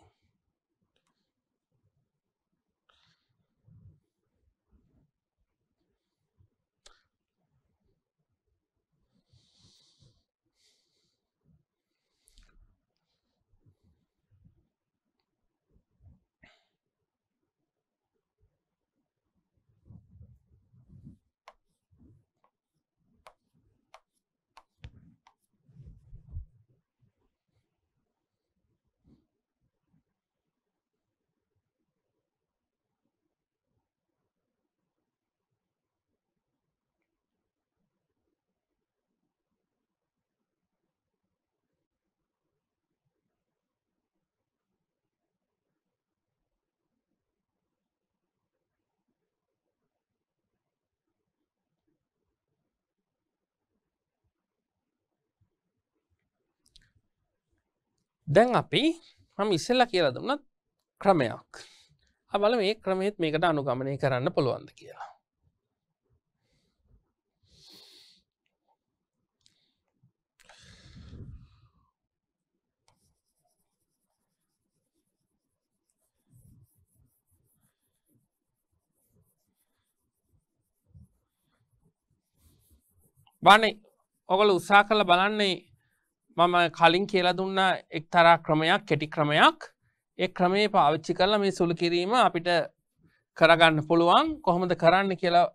දැන් අපි හම ඉස්සෙල්ල කියලා දුන්න ක්‍රමයක් අබල මේ ක්‍රමයත් මේකට අනුගමනය කරන්න පුළුවන්ද කියලා බනේ ඔගල උත්සා කළ බලන්නේ මම කලින් කියලා දුන්න එක් තරා ක්‍රමයක් කෙටි ක්‍රමයක් ඒ ක්‍රමේ පාවිච්චි කරලා මේ සුළු කිරීම අපිට කරගන්න පුළුවන් කොහොමද කරන්න කියලා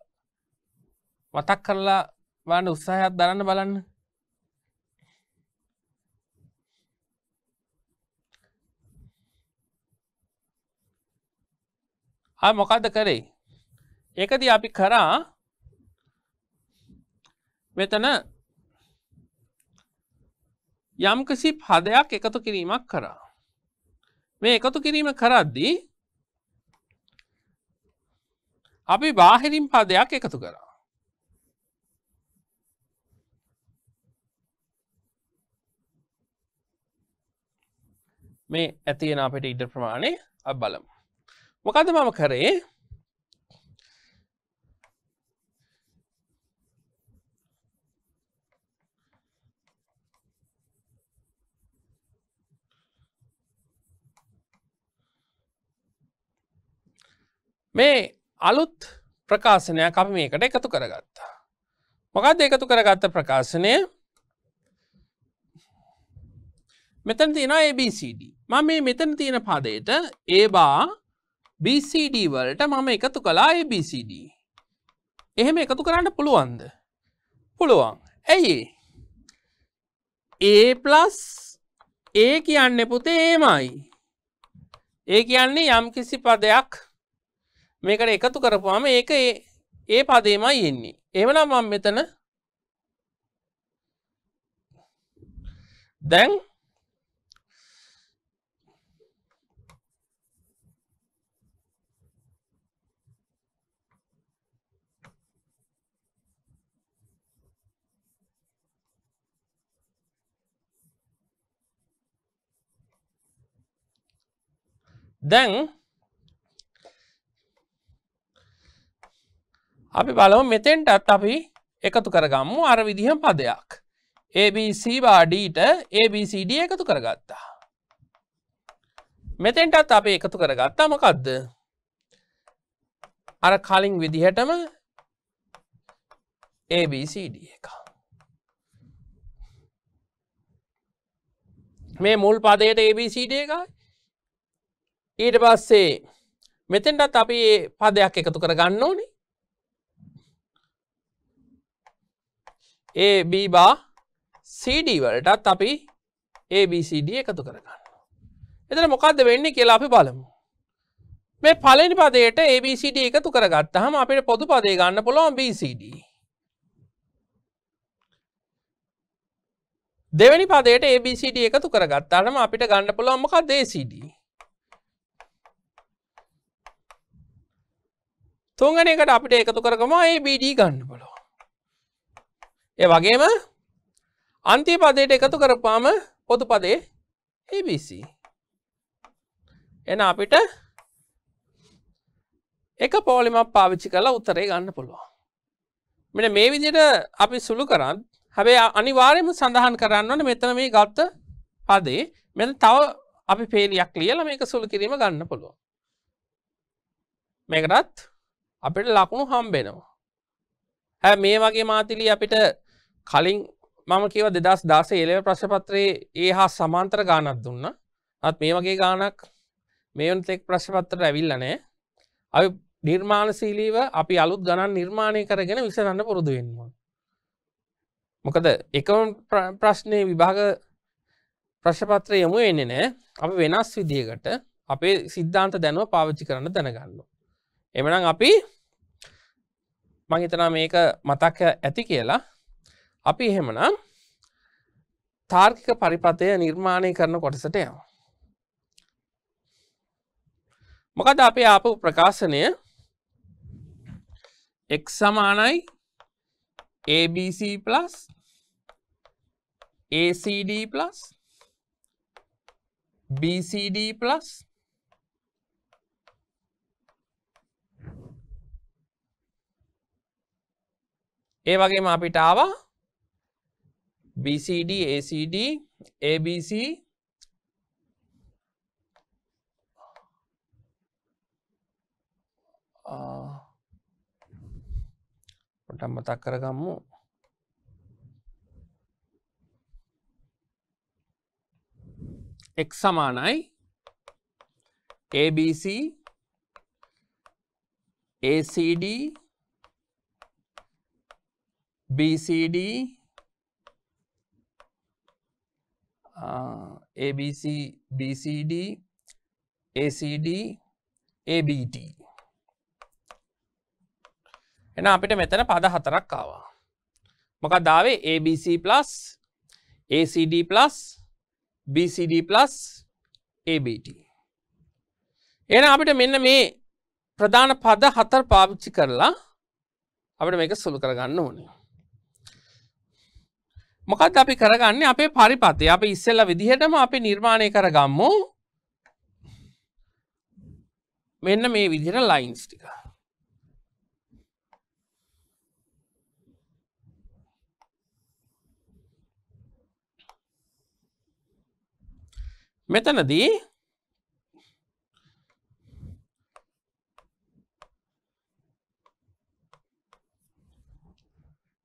මතක් කරලා වන්න උත්සාහයක් දරන්න බලන්න මොකක්ද කරේ ඒකද අපි කරා මෙතන යම්කිසි පදයක් එකතු කිරීමක් කරා. මේ එකතු කිරීම කරද්දී අපි බාහිරින් පදයක් එකතු කරා. මේ ඇතියෙන අපට ඉඩ ප්‍රමාණය අ බලමු. මොකද මම කරේ මේ අලුත් ප්‍රකාශනයක් අප මේකට එකතු කරගත්තා. මොකක්ද එකතු කරගත්ත ප්‍රකාශනය මෙතන තියෙන ABCD මම මේ මෙතන තියෙන පදයට ඒබා BCD වලට මම එකතු කලා ABCD එහෙම එකතු කරන්න පුළුවන්ද පුළුවන් ඇයි ඒලස් ඒ කියන්න පුතේ ඒමයි ඒ කියන්නේ යම් කිසි පදයක් මේකට එකතු කරපුවාම ඒක ඒ පදේමයි එන්නේ එවනම් මම මෙතන දැන් දැන් අපි බලමු මෙතෙන්ටත් අපි එකතු කරගම්මු අර විදිහම් පදයක් ABC වාඩීට ABCD එකතු කරගත්තා මෙතෙන්ටත් අපි එකතු කරගත්තා මොකක්ද අර කලින් විදිහටම ABCD එක මේ මුල් පදයට ABCD එකයි ඊට පස්සේ මෙතෙන්ටත් අපි පදයක් එකතු කරගන්න ඕනි AB බා CD වලටත් අපි ABCD එකතු කරගන්න. එතන මොකක්ද වෙන්නේ කියලා අපි බලමු. මේ පලනි පදයට ABCD එකතු කරගත් හම අපිට පොදු පදේ ගන්න පුළොන් BCD. දෙවැනි පදයට ABCD එකතු කරගත් අනම අපිට ගන්න පුළොම්මකක් දේCD. තුන්ගන එකට අපිට එකතු කරගම ABD ගන්න පුළො. ඒ වගේම අන්තිපදයට එකතු කරපාම පොතු පදේ ABC එන අපිට එක පෝලිමක් පාවිච්චි කලා උත්තරේ ගන්න පුළුවන් මෙට මේ විදිට අපි සුළු කරන්න හැබේ අනිවාර්යම සඳහන් කරන්නවන මෙතන මේ ගත්ත පදේ මෙ තව අපි පේලියක් ලියල මේක සුළු කිරීම ගන්න පුළුවන් මේකටත් අපිට ලකුණු හම්බෙනවා හැ මේ වගේ මාතිලි අපිට කලින් මම කියව දෙදස් දාස එලව ප්‍රශ්පත්‍රයේ ඒ හා සමාන්තර ගානක් දුන්න අත් මේ වගේ ගානක් මේවන් තෙක් ප්‍රශ්පත්තර ඇවිල්ලනෑ අපි නිර්මාණශීලීව අපි අලුත් ගණන් නිර්මාණය කරගෙන විසඳන්න පුරුදු වෙන්වා මොකද එකම ප්‍රශ්නය විභාග ප්‍රශ්පත්‍රය යොමු එන්නේ නෑ අප වෙනස් විදිහකට අපේ සිද්ධාන්ත දැනුව පාවිච්චි කරන්න දැනගන්න එමනම් අපි මංහිතනා මේක මතක්ක ඇති කියලා අපි එහෙමනම් තාර්කික පරිපතය නිර්මාණය කරන කොටසට යව. මොකද අපේ ආපු ප්‍රකාශනය එක් සමානයි ABC plus ACD plus BCD plus ඒ වගේම අපිට ආවා BCD, ACD, ABC, మత అక్కరగాము ఎక్స్ సమానాయ్ ABC ACD BCD ABC, BCD, ACD, ABT. එන අපිට මෙතන පද හතරක් ආවා. මොකක් දාවේ ABC+ ACD+ BCD+ ABT. එන අපිට මෙන්න මේ ප්‍රධාන පද හතර පාවිච්චි කරලා අපිට මේක සුළු කරගන්න ඕනේ. මොකත් අපි කරගන්න අපේ පරිපතය අප ඉස්සෙල්ල විදිහටම අපි නිර්මාණය කරගම්මු මෙන්න මේ විදිහට ලයින්ස් ටික මෙතනදී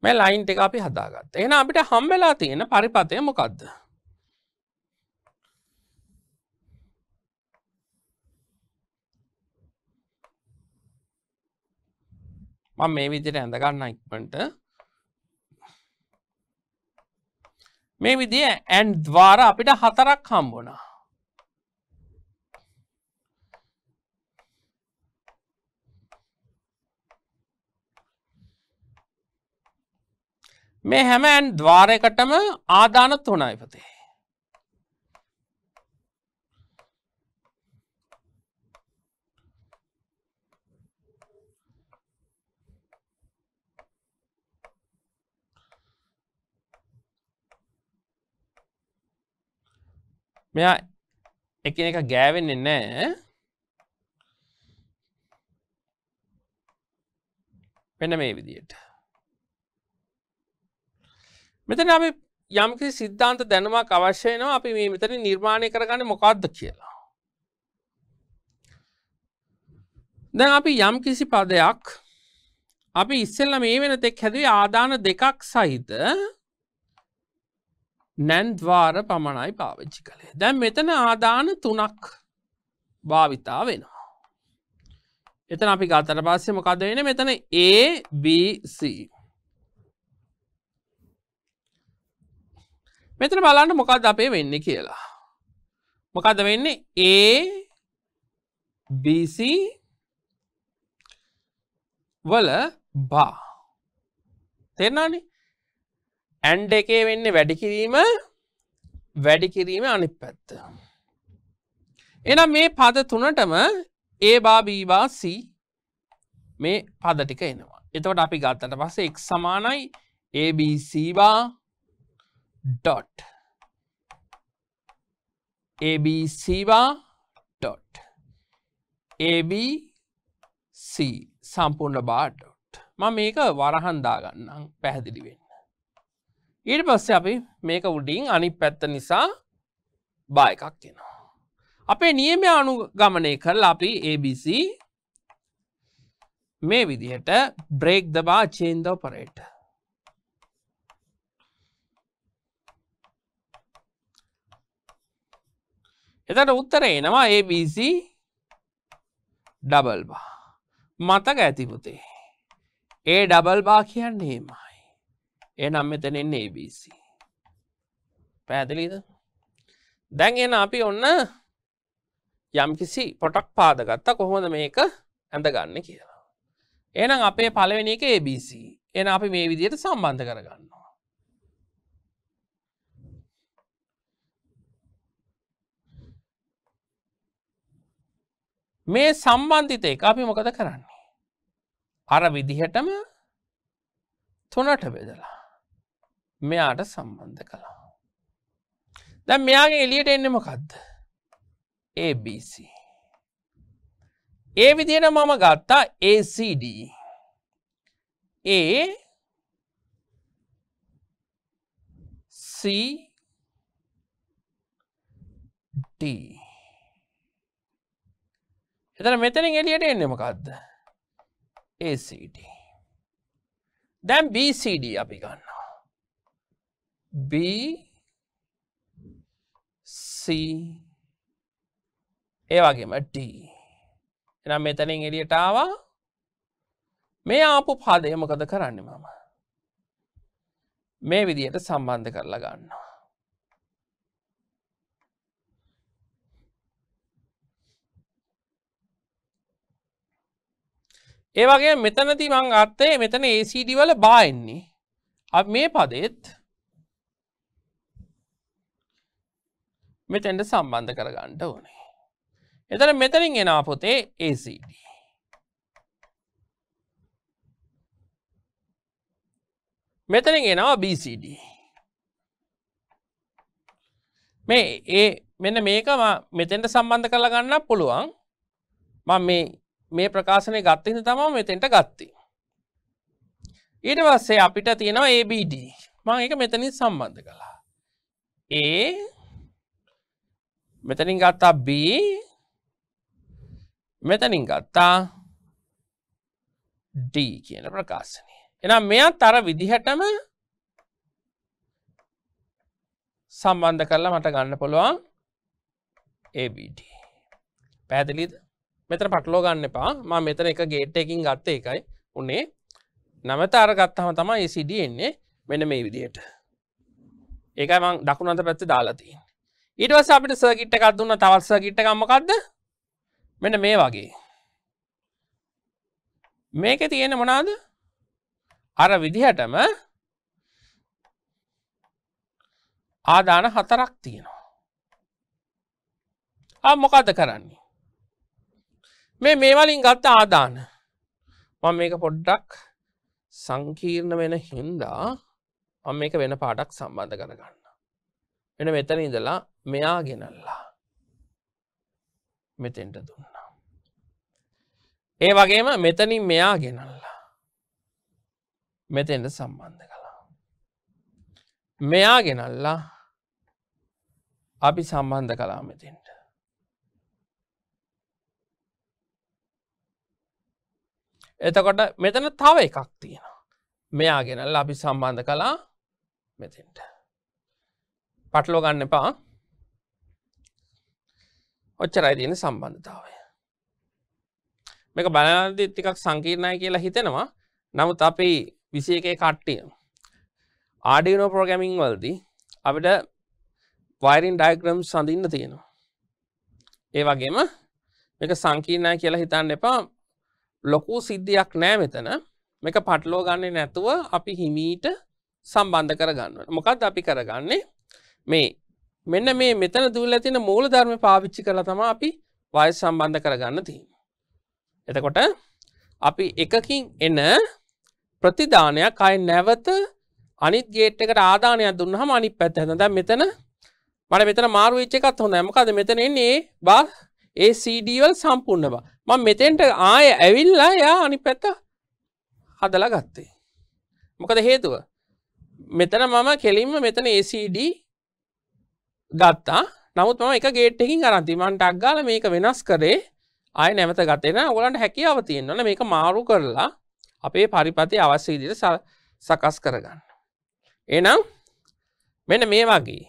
මේ ලයින්් එක අපි හදාගත් එන අපිට හම්බෙලා තියෙන පරිපතය මොකක්ද මං මේ විදිර ඇඳගන්න ඉක්මට මේ විදිිය ඇන්් ද්වාර අපිට හතරක් හම්බුණා මේ හැම ඇන් ද්වාරයකටම ආධානත් හොනයිපතේ. මෙයා එක එක ගෑවෙන්නේ නෑ වෙන මේ විදියට මෙතන අපි යම්කි සිද්ධාන්ත දැනුමක් අවශ්‍යයනවා අපි මේ මෙතන නිර්මාණය කරගන්න මොකක්ද කියලා. දැන් අපි යම් කිසි පදයක් අපි ඉස්සෙල්ල මේ වෙන තෙක් හැදේ ආදාන දෙකක් සහිත නැන්ද්වාර පමණයි පාවිච්චි කළේ දැන් මෙතන ආදාන තුනක් භාවිතා වෙනවා. එතන අපි ගතට පස්සෙ මොකද වෙන මෙතන ABC මෙතන බලන්න මොකක්ද අපේ වෙන්න කියලා. මොකද වෙන්න ඒ BC වල බා තෙරනානි ඇන්ඩ එකේ වෙන්න වැඩිකිරීම වැඩිකිරීම අනි පැත්ත. එනම් මේ පද තුනටම ඒ බාබීබා C මේ පද ටික එනවා. එතවට අපි ගත්තට පස්සේ එක් සමානයි ABC බා dot ABC bar dot ABC සම්පූර්ණ බාටොට් ම මේක වරහන්දාගන්නම් පැහැදිලි වෙන්න. ඊට පස්ස අපි මේක උඩින් අනි පැත්ත නිසා බා එකක් තියෙනවා. අපේ නියම අනු ගමනය කරලා අපි ABC මේ විදිහට බ්‍රේක් දබා චේන්දව පරේට එතට උත්තර එනවා ABC ඩබල් බා මතක ඇතිපුතේ ඒ ඩබල් බා කියන්න හෙමයි එනම් මෙතනෙන්න ABC පැහැදිලිද දැන් එන අපි ඔන්න යම්කිසි පොටක් පාදගත්තා කොහොමද මේක ඇඳගන්න කියලා එනම් අපේ පලවෙනි එක ABC එන අපි මේ විදියට සම්බන්ධ කරගන්නවා මේ සම්බන්ධිත එක අපි මොකද කරන්නේ. අර විදිහටම තුනට බෙදලා මෙයාට සම්බන්ධ කළා. දැ මෙයාගේ එලියට එන්නම කක්ද ABC ඒ විදියට මම ගත්තා ACD ඒ C D එතන මෙතනින් එලියට එන්නමකක්ද ACD දැම් BCD අපි ගන්නවා BC ඒවගේම D එනම් මෙතනින් එලියටාවා මේ ආපු පාදයමකද කරන්න මම මේ විදියට සම්බන්ධ කරලා ගන්නවා ඒවගේ මෙතනති මං අර්ථය මෙතන ACD වල බායන්නේ අ මේ පදෙත් මෙතැන්ට සම්බන්ධ කරගන්නට ඕනේ එතන මෙතනින් එනා පොතේ ACD මෙතනින් එනවා BCD මේ ඒ මෙන්න මේකම මෙතෙන්ට සම්බන්ධ කරලා ගන්න පුළුවන් මම මේ මේ ප්‍රකාශනය ගත්තහිද තමා මෙතෙන්ට ගත්ති. ඊට වස්සේ අපිට තියෙනවා ABD මං එක මෙතනින් සම්බන්ධ කළා. ඒ මෙතනින් ගත්තා B මෙතනින් ගත්තා D කියන ප්‍රකාශනය. එනම් මෙයා තර විදිහටම සම්බන්ධ කරලා මට ගන්න පුළුවන් ABD පැහැදිලිද මෙතන පටලෝ ගන්න එපා ම මෙතන එක ගේට් එකින් ගත්ත එකයි උන්නේ නමත අර ගත්තහම තමා ACD එන්නේ මෙන මේ විදියට ඒකයි මං දකුණන්ත පැත්ති දාලාතින් ඊටවස අපිට සර්කිට් එකක් දුන්න තවල්ස ගිට්ට ගම්මකක්ද මෙන මේ වගේ මේක තියෙන මොනාද අර විදිහටම ආදාන හතරක් තියෙනවා මොකක්ද කරන්නේ මේ මේවලින් ගත්ත ආදාන මම මේක පොඩ්ඩක් සංකීර්ණ වෙන හින්දා මම මේක වෙන පාඩක් සම්බන්ධ කරගන්න වෙන මෙතන ඉඳලා මෙයා ගෙනල්ලා මෙතෙන්ට දුන්නා ඒ වගේම මෙතනින් මෙයා ගෙනල්ලා මෙතෙන්ට සම්බන්ධ කලා මෙයා ගෙනල්ලා අපි සම්බන්ධ කලා මෙතෙන්ට එතකොට මෙතන තව එකක් තියෙනවා. මෙයා ගෙනල් අපි සම්බන්ධ කලා මෙතින්ට. පටලෝ ගන්න එපා ඔච්චරයි තියෙන සම්බන්ධතාවය. මේක බලදි ටිකක් සංකීර්ණය කියලා හිතෙනවා නමුත් අපි විසි එකේ කට්ටිය. ආඩිනෝ පෝගැමිං වල්දි අපිට වයිරින් ඩයිග්‍රම් සඳන්න තියෙනවා. ඒ වගේම මේක සංකීර්ණය කියලා හිතන්න එපා ලොකු සිද්ධියක් නෑ මෙතන මේක පටලෝ ගන්නේ නැතුව අපි හිමීට සම්බන්ධ කරගන්න මොකක්ද අපි කරගන්නේ මේ මෙන්න මේ මෙතන දුවල තින මූල ධර්ම පාවිච්චි කළ තම අපි වය සම්බන්ධ කරගන්න තිීම. එතකොට අපි එකකින් එන ප්‍රතිධානයක් අයි නැවත අනිත් ගේට් එකට ආධානයක් දුන්නහම අනි පැත් හැඳ මෙතන මට මෙතන මාරුවච්ච එකත් හොඳ මකද මෙතන එන්නේ බා ඒCDවල් සම්පූර්ණ බා මං මෙතෙන්ට ආය ඇවිල්ලා යා අනි පැත්ත හදලා ගත්තේ. මොකද හේතුව මෙතන මම කෙලින්ම මෙතන ACD ගත්තා නමුත් මම එක ගේට්ටකින් අරන්තිමන්ට අක්ගාල මේක වෙනස් කරේ අය නැමත ගතෙන ඔලන්ට හැකියාව තියෙන්වන මේක මාරු කරලා අපේ පරිපති අවශ්‍ය ඉදිට සකස් කරගන්න. එනම් මෙන මේ වගේ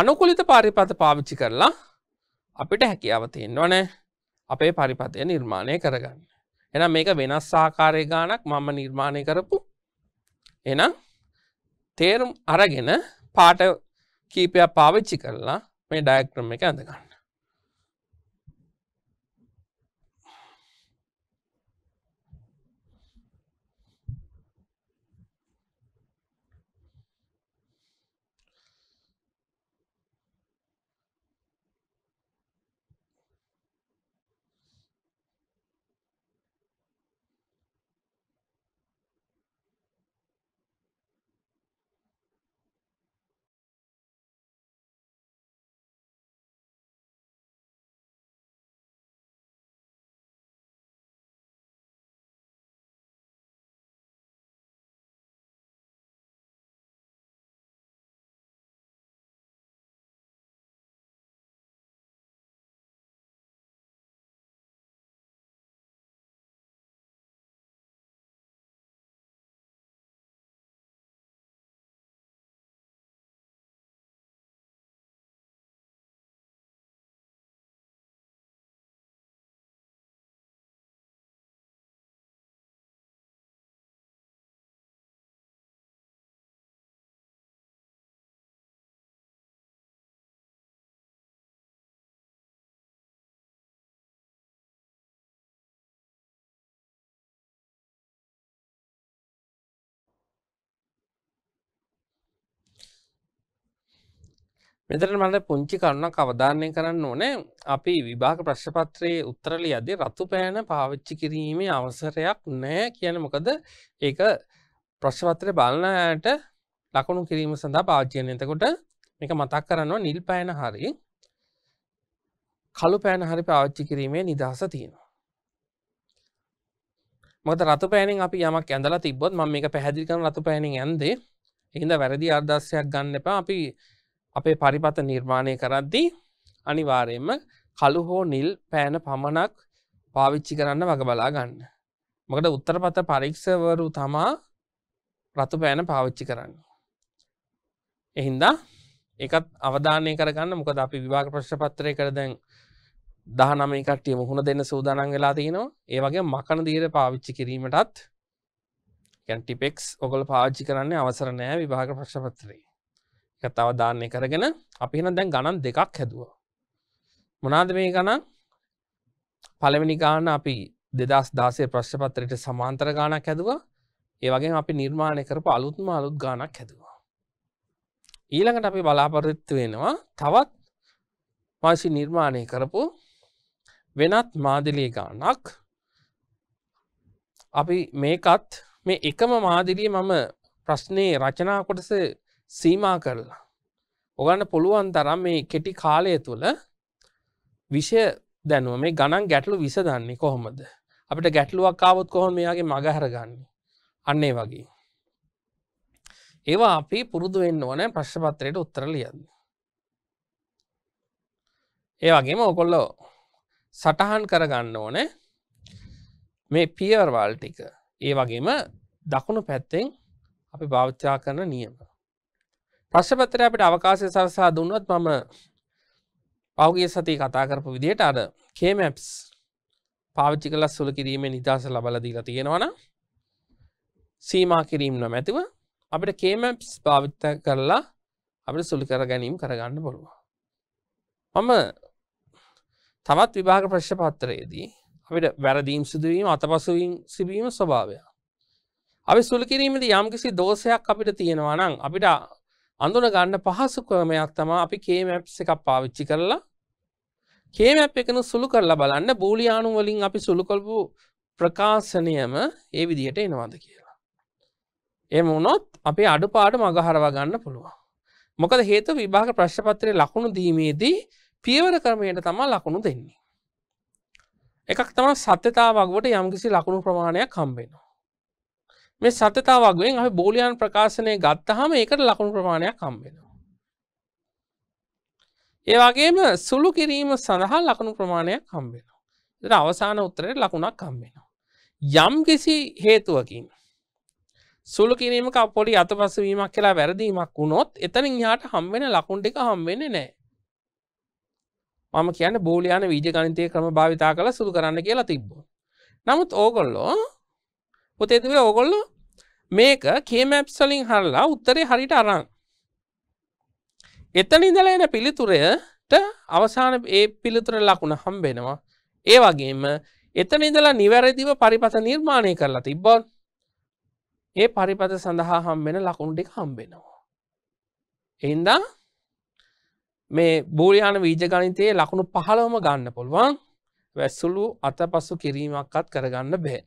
අනුකුලිත පාරිපත පාවිච්චි කරලා අපිට හැකියාව තියෙන්වනෑ අපේ පරිපතය නිර්මාණය කරගන්න. එනම් මේක වෙනස් ආකාරය ගානක් මම නිර්මාණය කරපු එනම් තේරුම් අරගෙන පාට කීපයක් පාවිච්චි කරලා මේ ඩයක්ට්‍රම් එක ඇඳගන්න. මෙතන මට පුංචි කරුණක් අවධාරණය කරන්න ඕනේ අපි විභාග ප්‍රශ්නපත්‍රයේ උත්තර ලියද්දී රතු පෑන පාවිච්චි කිරීමේ අවසරයක් නැහැ කියන්නේ මොකද ඒක ප්‍රශ්නපත්‍රය බලනයට ලකුණු කිරීම සඳහා පාවිච්චි කරන. එතකොට මේක මතක් කරනවා නිල් පෑන හරි කළු පෑන හරි පාවිච්චි කිරීමේ නිදහස තියෙනවා. මොකද රතු පෑනෙන් අපි යමක් ඇඳලා තිබ්බොත් මම මේක පැහැදිලි කරන රතු පෑනෙන් ඇඳේ. ඒකින්ද වැරදි අර්ධාස්සයක් ගන්න එපා. අපි අපේ පරිපත නිර්මාණය කරද්දී අනිවාරයෙන්ම කළු හෝ නිල් පෑන පමණක් පාවිච්චි කරන්න වග බලා ගන්න. මකට උත්තරපත පරීක්ෂවරු තමා රතු පෑන පාවිච්චි කරන්න. එහින්දා එකත් අවධානය කරගන්න මොකද අපි විවාග ප්‍රශ්පත්‍රය කරදැන් දහ නමේ කට්ටිය මුහුණ දෙන්න සූදානන් වෙලා තියෙනවා ඒ වගේ මකන දීර පාවිච්චි කිරීමටත් ගැන්ටිපෙක්ස් ඔගොල පාච්චි කරන්නේ අවසර නෑ විභාග ප්‍රශ්පත්‍රයේ තව දාන්නේ කරගෙන අපිහෙන දැන් ගණන් දෙකක් හැදවා මොනාද මේ ගණන් පළවෙනි ගාන අපි දෙදස් දාසේ ප්‍රශ්පත්තරයට සමාන්තර ගානක් හැදවා ඒ වගේ අපි නිර්මාණය කරපු අලුත්ම අලුත් ගානක් හැදවා ඊළඟට අපි බලාපොරොත්තු වෙනවා තවත් මාසි නිර්මාණය කරපු වෙනත් මාදිලිය ගානක් අපි මේකත් මේ එකම මාදිලිය මම ප්‍රශ්නයේ රචනා කොටස සීමා කරලා. ඔගන්න පුළුවන් තරම් මේ කෙටි කාලය තුළ විෂය දැනුව මේ ගණන් ගැටලු විස දන්නේ කොහොමද. අපිට ගැටලුවක් කාවොත් කොහොම මෙයාගේ මඟ හරගන්නේ. අන්නේ වගේ. ඒවා අපි පුරුදු වෙන්න ඕන ප්‍රශ්පත්‍රයට උත්තර ලියන්න. ඒ වගේම ඔකොල්ලෝ සටහන් කරගන්න ඕනේ මේ පියවර්වාල් ටික ඒ වගේම දකුණු පැත්තෙන් අපි භාවිතා කරන නියම ප්‍රශ්පත්‍රය අපිට අවකාශය සරසා දුන්නොත් මම පෞගේ සති කතා කරපු විදියට අර කේමැප්ස් පාවිච්චි කලස් සුළ කිරීමේ නිදහස ලබලදීලා තියෙනවන සීමා කිරීම් නොමැතිව අපිට කේමැප්ස් භාවිත කරලා අපිට සුළි කර ගැනීම් කරගන්න පුළුව මම තවත් විභාග ප්‍රශ්්‍ය පත්තරයේදී අපිට වැරදීම් සිදුවීම අතපසුවීම් සිබීම ස්වභාවය අපි සුළි කිරීමද යම්කිසි දෝෂයක් අපිට තියෙනවා නම් අපිට අඳුන ගන්න පහසු ක්‍රමයක් තමා අපි කේමැප් එකක් පාවිච්චි කරලා කේමැප් එකන සුළු කරලා බලන්න බූලියානු වලින් අපි සුළු කොල්පු ප්‍රකාශනයම ඒ විදිහට එනවාද කියලා. එම වනොත් අපේ අඩුපාට මගහරවා ගන්න පුළුවන්. මොකද හේතු විභාග ප්‍රශ්පත්‍රය ලකුණු දීමේදී පියවර ක්‍රමයට තමා ලකුණු දෙන්නේ. එකක් තම සත්‍යතාවක්වට යම්කිසි ලකුණු ප්‍රමාණයක් කම්බෙනවා. මේ සතතාවක්ෙන් අපි බෝලයන් ප්‍රකාශනය ගත්තහම ඒකට ලකුණු ප්‍රමාණයක් හම්බෙනවා. ඒවගේම සුළු කිරීම සඳහා ලකුණු ප්‍රමාණයක් හම්බෙනවා. එ අවසාන උත්තරයට ලකුණක් හම්බෙනවා. යම් කිසි හේතුවකින් සුළු කිරීමක පොඩි අතපසවීමක් කියලා වැරදීමක් වුණොත් එතනින් යාට හම්බෙන ලකුණ් එක හම්බෙන නෑ. මම කියන බෝලයාන වීජ ගනිතය ක්‍රම භාවිතා කළ සුළු කරන්න කියලා තිබ්බෝ. නමුත් ඕගොල්ලෝ පොතේතිවල ඕගොල්ල මේක කේමැප්සලින් හරලා උත්තරේ හරිට අරං එතන ඉඳලා එන පිළිතුරයට අවසාන ඒ පිළිතුර ලකුණ හම්බෙනවා ඒ වගේම එතන ඉඳලා නිවැරදිව පරිපත නිර්මාණය කරලා තිබ්බොත් ඒ පරිපත සඳහා හම්බෙන ලකුණු ටික හම්බෙනවා එහින්දා මේ බූලයාන වීජගනිතයේ ලකුණු පහළවම ගන්න පුළුවන් වැස්සුළු අතපසු කිරීමක්කත් කරගන්න බැහැ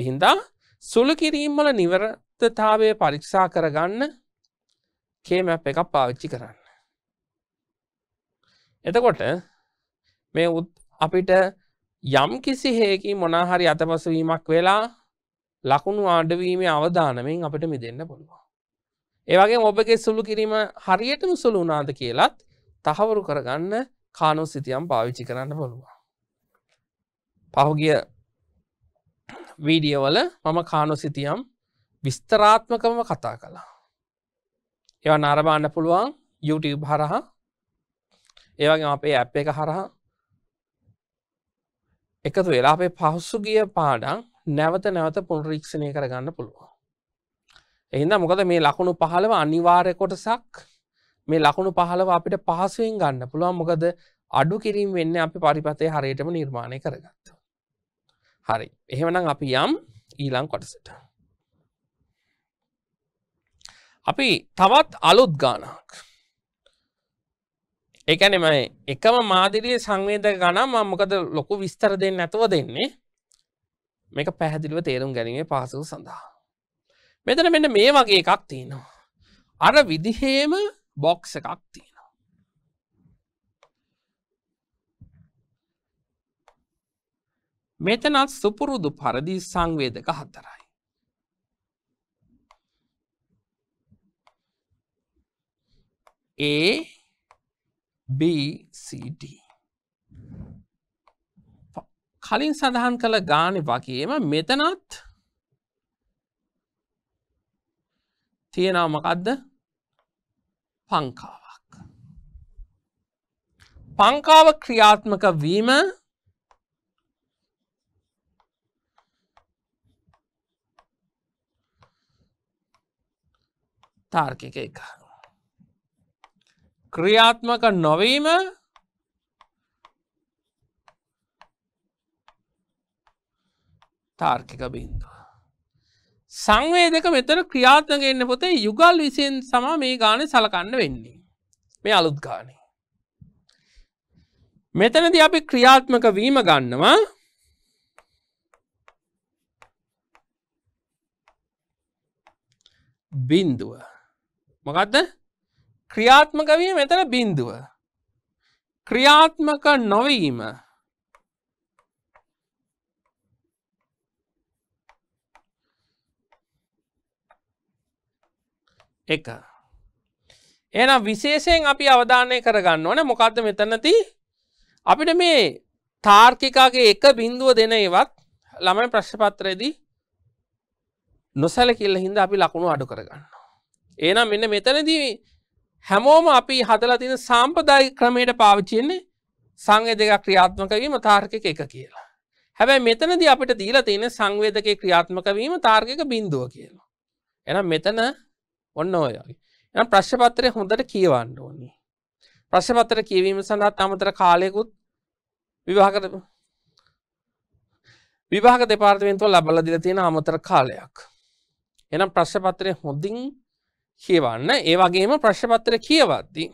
එහින්දා සුළු කිරීම්වල නිවරතතාවය පරික්ෂා කරගන්න කේමැප් එකක් පාවිච්චි කරන්න. එතකොට මේ අපිට යම් කිසි හේකි මොනාහරි අතපසවීමක් වෙලා ලකුණු ආඩවීමේ අවධානමින් අපිට මිදන්න පුළුවන්. ඒවගේ ඔබගේ සුළු කිරීම හරියටම සුළු වනාද කියලත් තහවුරු කරගන්න කානු සිතියම් පාවිච්චි කරන්න පුළුවන්. පහුගිය වීඩියෝවල මම කානුසිතියම් විස්තරාත්මකම කතා කළා ඒවා නරබාන්න පුළුවන් YouTube හරහා ඒවගේ අපේ ඇ් එක හරහා එකතු වෙලා අපේ පහුස්සු ගිය පාඩම් නැවත නැවත පුනරීක්ෂණය කරගන්න පුළුවන් එහින්ද මොකද මේ ලකුණු පහළව අනිවාර්ය කොටසක් මේ ලකුණු පහළව අපිට පහසුවෙන් ගන්න පුළුවන් මොකද අඩු කිරීම වෙන්න අපි පරිපතය හරියටම නිර්මාණය කරගත්ත හරි එහෙමනම් අපි යම් ඊළං කොටසට අපි තවත් අලුත් ගානක් ඒකනම එකම මාදිරිය සංවේද ගනම් මොකද ලොකු විස්තර දෙන්න ඇතුව දෙන්නේ මේක පැහැදිලිව තේරුම් ගැනීම පාසු සඳහා මෙතන මෙන්න මේ වගේ එකක් තියෙනවා අර විදිහේම බොක්ස එකක් තියෙන මෙතනත් සුපුරුදු පරදි සංවේදක හතරයි. A BCD කලින් සඳහන් කළ ගානෙ වගේම මෙතනත් තියෙනවා මකක්ද පංකාවක්. පංකාව ක්‍රියාත්මක වීම තාර්කික එක. ක්‍රියාත්මක නොවීම තාර්කික බින්දුව. සංවේදක මෙතර ක්‍රියාත්මකෙන්න්න පොතේ යුගල් විසින් සම මේ ගාන සලකන්න වෙන්නේ. මේ අලුත් ගානේ. මෙතනද අපි ක්‍රියාත්මක වීම ගන්නවා බින්දුව මොකක්ද ක්‍රියාත්මකවිය මෙතන බින්දුව ක්‍රියාත්මක නොවීම එක එනම් විශේෂයෙන් අපි අවධානය කරගන්න ඕන මොකක්ද මෙතනති අපිට මේ තාර්කිකාගේ එක බින්දුව දෙන ඒවත් ළමයි ප්‍රශ්පත්‍රයේදී නොසැලකිල්ල හින්ද අපි ලකුණු අඩු කරගන්න ඒනම් මෙන්න මෙතනදී හැමෝම අපි හදලා තින සම්පදායි ක්‍රමයට පාවිච්චින්නේ සංය දෙක ක්‍රියාත්මකවීම තාර්කක එක කියලා. හැබැයි මෙතනද අපිට දීලා තියෙන සංවේදක ක්‍රියාත්මකවීම තාර්ගක බින්දුව කියලා. එනම් මෙතන ඔන්න ඔයගේ. එනම් ප්‍රශ්පත්‍රය හොඳට කියවන්න ඕනි. ප්‍රශ්පතර කියවීම සඳහත් අමතර කාලයකුත් විවාහකට විවාහක දෙපාර්තමෙන්තුව ලබල දිල තියෙන අමතර කාලයක්. එනම් ප්‍රශ්පත්‍රය හොඳින් කියවන්න ඒ වගේම ප්‍රශ්පත්‍ර කියවද්දී.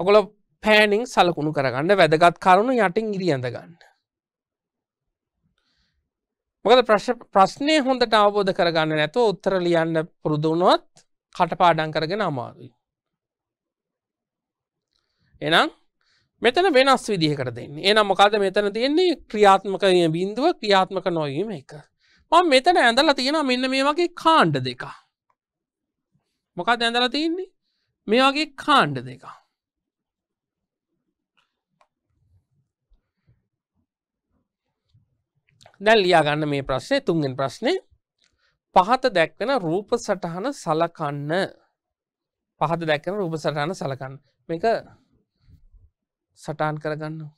ඔගොල පෑනිින් සලකුණු කරගන්න වැදගත් කරුණු යටින් ඉරි ඇඳගන්න. මොකද ප්‍රශ්නය හොඳට අවබෝධ කරගන්න නැතුව උත්තර ලියන්න පුරුදුුණුවත් කටපාඩන් කරගෙන අමාරුයි. එනම් මෙතන වෙනස් විදිහකට දෙන්න එනම් මොකද මෙතන තියෙන්නේ ක්‍රියාත්මකය බින්දුව ක්‍රියාත්මක නොවීම එක. මං මෙතන ඇඳලා තියෙන මෙන්න මේ වගේ කාණ්ඩ දෙකා. මොකක් ඇඳලා තියන්නේ මේ වගේ කාණ්ඩ දෙක දැල් ලියාගන්න මේ ප්‍රශ්නය තුන්ගෙන් ප්‍රශ්නය පහත දැක්වෙන රූප සටහන සලකන්න පහත දැක්කන රූප සටහන සලකන්න මේක සටාන් කරගන්නවා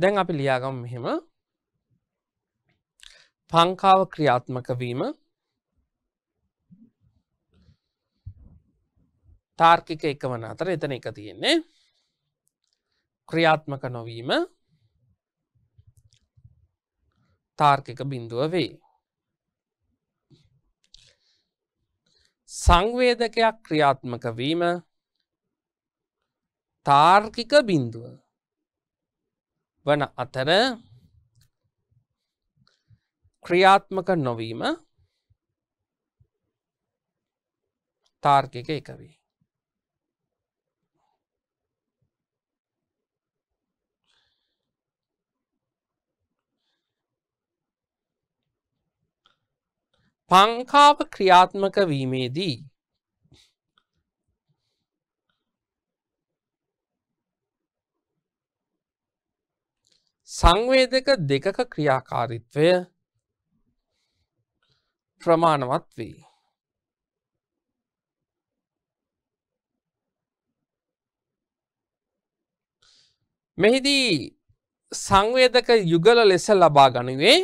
දැන් අපි ලියාගම් මෙහෙම පංකාව ක්‍රියාත්මක වීම තාර්කික එක වන අතර එතන එක තියෙන්නේ ක්‍රියාත්මක නොවීම තාර්කික බිඳුව වේ සංවේදකයක් ක්‍රියාත්මක වීම තාර්කික බිින්දුව වන අතර ක්‍රියාත්මක නොවීම තාර්කික එක වී පංකාව ක්‍රියාත්මක වීමේදී සංවේදක දෙකක ක්‍රියාකාරිත්වය ප්‍රමාණවත් වී. මෙහිදී සංවේදක යුගල ලෙස ලබා ගනුවේ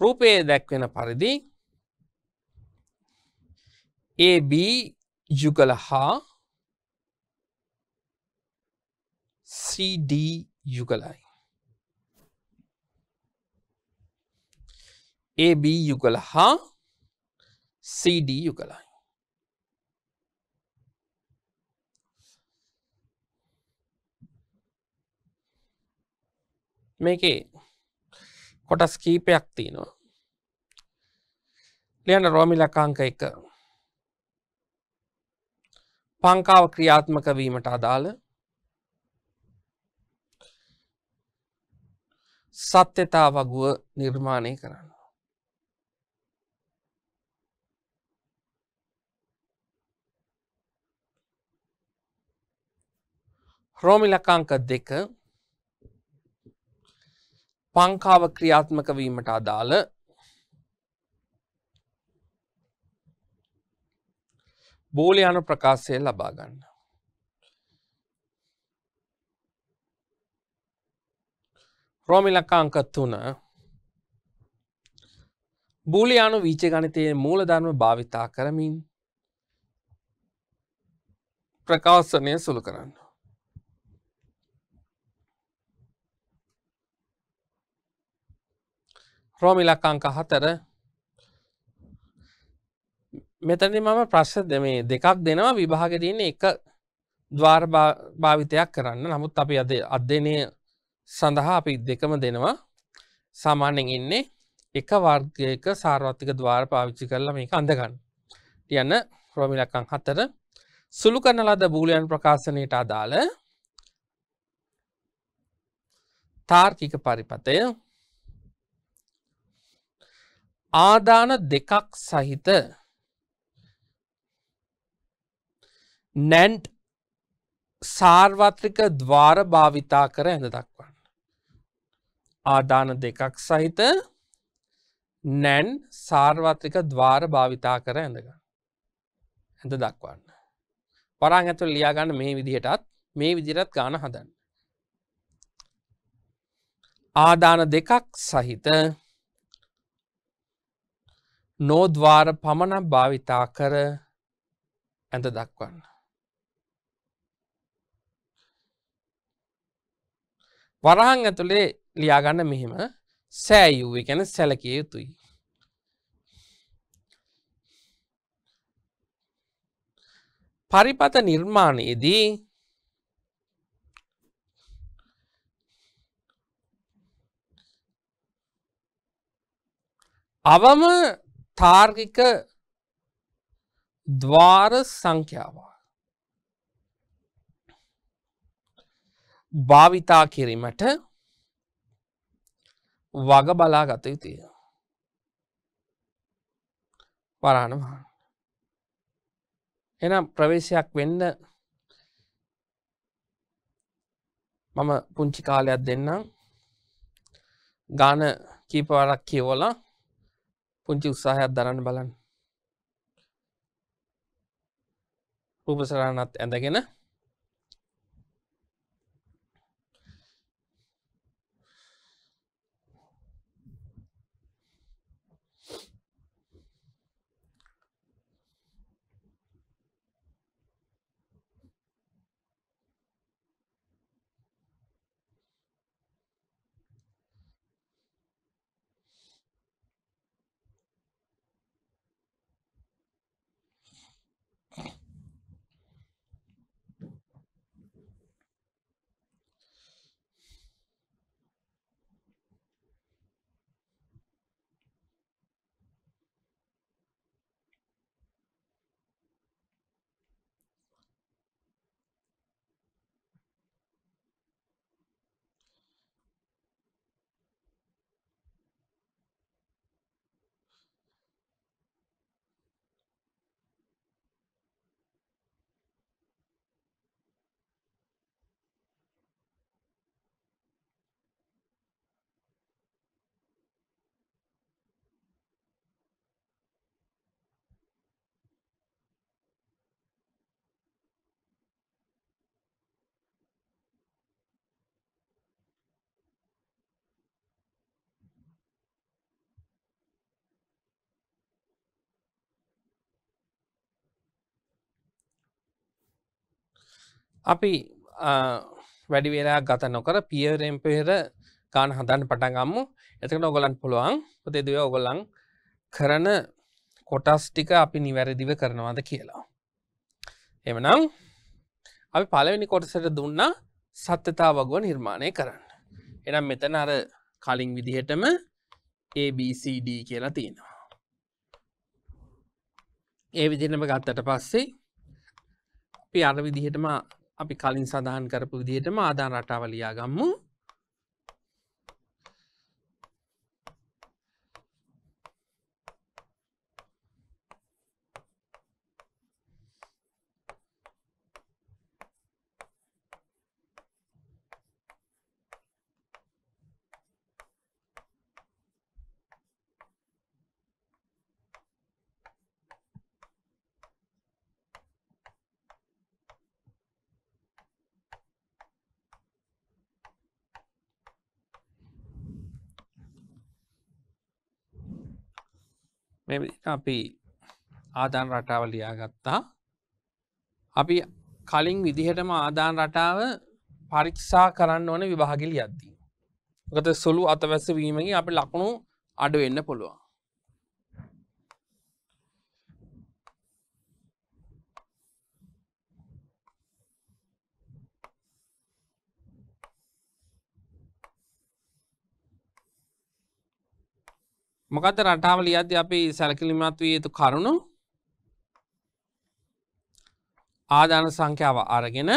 රූපයේ දැක්වෙන පරිදි AB යුගල හා CD යුගලයි AB යුගල හා CD යුගලයි මේකේ කොටස් කීපයක් තියෙනවා ලියන රෝමිලකාංක එක පංකාව ක්‍රියාත්මක වීමට අදාළ සත්‍යතා වගුව නිර්මාණය කරන්න. රෝමිලකාංක දෙක පංකාව ක්‍රියාත්මක වීමට අදාළ බෝලයානු ප්‍රකාශය ලබා ගන්න. රෝමිලකාංක තුන බූලයානු වීචගණතයේ මූලධර්ම භාවිතා කරමින් ප්‍රකාශනය සුළු කරන්න. රෝමිලකාංක හතර මෙතනි මම ප්‍රශ්න මේ දෙකක් දෙනවා විභාග තියන එක දවාර් භාවිතයක් කරන්න නමුත් අපි අද අධ්‍යනය සඳහා අපි දෙකම දෙනවා සාමාන්‍යෙන් ඉන්නේ එක වර්ගයක සාර්වත්තික දවාර පාවිච්චි කරලා මේ අඳගන්න තියන්න ප්‍රමිලකං හතර සුළු කරන ලද බූලයන් ප්‍රකාශනයට අදාළ තාර්කික පරිපතය ආදාන දෙකක් සහිත නැන්ට් සාර්වත්‍රික ද්වාර භාවිතා කර ඇඳ දක්වන්න. ආධාන දෙකක් සහිත නැන් සාර්වත්‍රික ද්වාර භාවිතා කර ඇඳග. ඇඳ දක්වන්න. පරාං ඇතුව ලියාගන්න මේ විදිහටත් මේ විදිරත් ගාන හදන්න. ආධාන දෙකක් සහිත නෝද්වාර පමණක් භාවිතා කර ඇඳ දක්වන්න. වරහන් ඇතුළේ ලියාගන්න මෙහෙම සෑයූ ගැන සැලකිය යුතුයි. පරිපත නිර්මාණයේදී අවම තාර්කික ද්වාර සංඛ්‍යාවක් භාවිතා කිරීමට වග බලා ගත යුතුය. වරානවා. එනම් ප්‍රවේශයක් වෙන්න මම පුංචි කාලයක් දෙන්නම් ගාන කීපවරක් කියවලා පුංචි උත්සාහයක් දරන්න බලන්න රූපසරණත් ඇඳගෙන අපි වැඩි වෙලා ගත නොකර පියරෙන් පෙහෙර ගාන හදන්න පටගම්මු එතකට ඔගොලන් පුළුවන් පොතේදව ඔගොලන් කරන කොටස් ටික අපි නිවැරදිව කරනවාද කියලා. එමනම් අපි පලවෙනි කොටසට දුන්නා සත්‍යතාවගුව නිර්මාණය කරන්න. එනම් මෙතන අර කලින් විදිහටම ABCD කියලා තියෙනවා. ඒ විදිනම ගත්තට පස්සේ අපි අර විදිහටම අපි කලින් සඳහන් කරපු විදිහටම ආදාන රටාවලියා ගම්මු මෙ අපි ආධාන රටාව ලියාගත්තා අපි කලින් විදිහටම ආධාන රටාව පරික්ෂා කරන්න ඕන විභාගිලි අද්දී. ගත සුළු අතවැස්සවීමගේ අපි ලකුණු අඩුවෙන්න පුළුවන්. මොකද රටාව ලියද්ද අපි සැලකිලිමත් විය යුතු කරුණු ආධාන සංඛ්‍යාව අරගෙන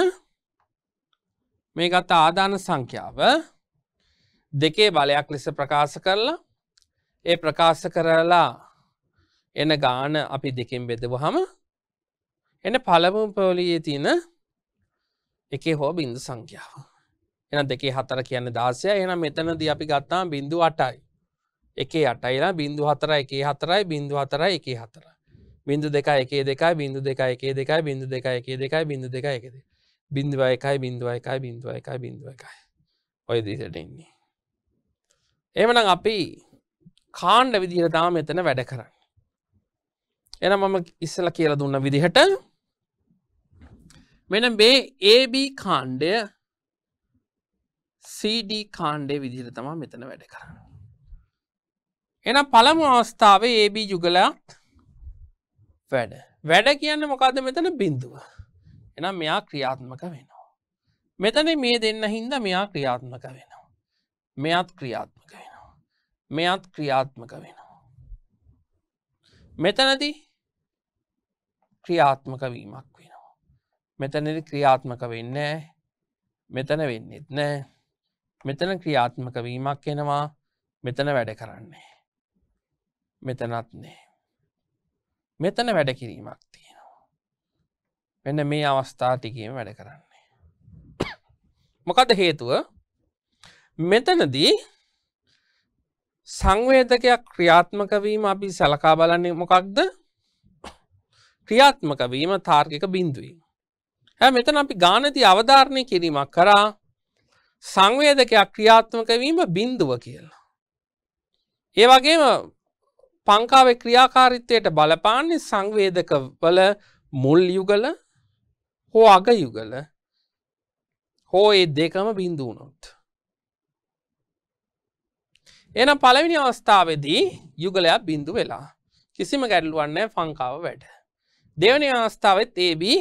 මේ ගත්ත ආධාන සංඛ්‍යාව දෙකේ බලයක් ලෙස ප්‍රකාශ කරලා ඒ ප්‍රකාශ කරලා එන ගාන අපි දෙකින් බෙදවහම එන පළමු පොලියේ තියෙන එකේ හෝ බින්දු සංඛ්‍යාව එන දෙකේ හතර කියන්න දාසය එන මෙතනද අපි ගත්තා බිඳු අටයි එකේ අටයිලා බින්දු හතර එකේ හතරයි බින්දු හතරයි එකේ හතර බින්දු දෙක එකේ දෙකයි බින්දු දෙක එකේ දෙකයි බින්දු දෙක එකේ දෙකයි බින්දු දෙක එකද බින්දුව එකයි බින්දුව එකයි බින්දුව එකයි බින්දුව එකයි ඔය දිසට එන්නේ එමන අපි කාණ්ඩ විදිහට තාම මෙතන වැඩ කරන්න එන මම ඉස්සල කියල දුන්න විදිහට මෙන බේ AB කාණ්ඩය CD කාණ්ඩය විදිර තමා මෙතන වැඩ කරන්න එනම් පළමු අවස්ථාවේ ඒබ යුගලයක් වැඩ වැඩ කියන්න මොකද මෙතන බිඳුව එනම් මෙයා ක්‍රියාත්මක වෙනවා. මෙතන මේ දෙන්න හින්ද මෙයා ක්‍රියාත්මක වෙනවා. මෙයත් ක්‍රියාත්මක වෙනවා. මෙයත් ක්‍රියාත්මක වෙනවා. මෙතනදී ක්‍රියාත්මක වීමක් වෙනවා. මෙතනද ක්‍රියාත්මක වෙන්න මෙතන වෙන්නෙත් නෑ මෙතන ක්‍රියාත්මක වීමක් එෙනවා මෙතන වැඩ කරන්නේ. මෙතනත් නෑ. මෙතන වැඩ කිරීමක් තියෙනවා. වෙන්න මේ අවස්ථා ටිකීම වැඩ කරන්නේ. මොකද හේතුව මෙතනදී සංවේදකයක් ක්‍රියාත්මකවීම අපි සැලකා බලන්නේ මොකක්ද ක්‍රියාත්මකවීම තාර්කික බින්දුවීම. හැ මෙතන අපි ගානති අවධාරණය කිරීමක් කරා සංවේදකයක් ක්‍රියාත්මකවීම බින්දුව කියලා. ඒ වගේම පංකාවේ ක්‍රියාකාරිත්වයට බලපාන්නේ සංවේදක වල මුල් යුගල හෝ අග යුගල හෝ ඒ දෙකම බිඳුවනොත්. එන පළවිනි අවස්ථාවදී යුගලයක් බිඳු වෙලා කිසිම ගැඩලුවන්නේ පංකාව වැඩ. දෙවනි අවස්ථාවත් ඒබී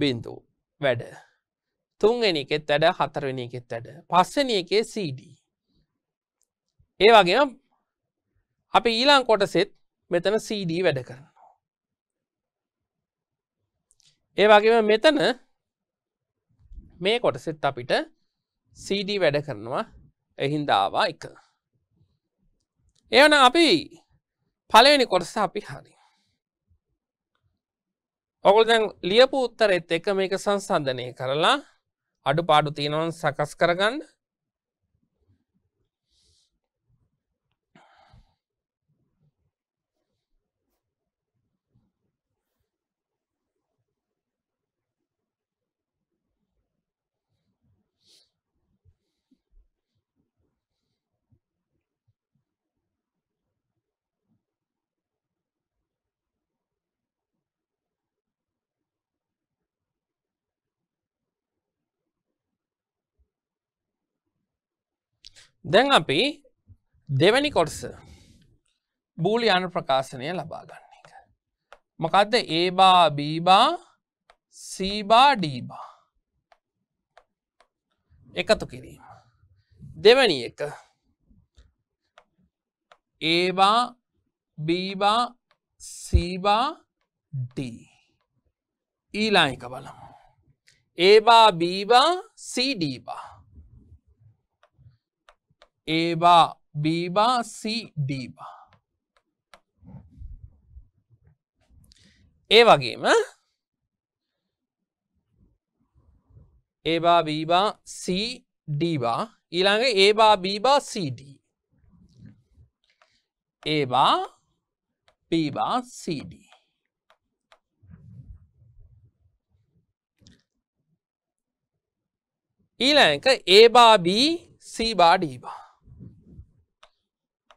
බිඳූ වැඩ. තුන්ගෙන එකෙත් වැඩ හතරවෙන එකෙත් වැඩ පස්සන එකේ CD. ඒ වගේ අපි ඊලාං කොටසෙත් මෙතන CD වැඩ කරනවා. ඒ වගේම මෙතන මේ කොටසෙත් අපිට CD වැඩ කරනවා එහින්දාවා එක. එවන අපි පලවෙනි කොටස අපි හරි. ඔකුල් දැන් ලියපු උත්තරෙත් එක මේක සංසන්ධනය කරලා අඩු පාඩු තියෙනවන් සකස් කරගන්න දැන් අපි දෙවැනි කොටස බූලියන ප්‍රකාශනය ලබාගන්න එක. මොකක්ද ඒබා බීබා සීබා ඩීබා එකතු කිරීම. දෙවැනි එක ඒබා බීබා සීබා ඩී ඊලායික බලමු. ඒබා බීබා සීඩීබා A bar, B bar, C, D bar. ඒ වගේම ඒබා බීබා සඩබා ඊළඟ ඒබා බීබා සඩ ඒබා පීබා සඩ ඊළඟ ඒබා බී සීබා ඩීබා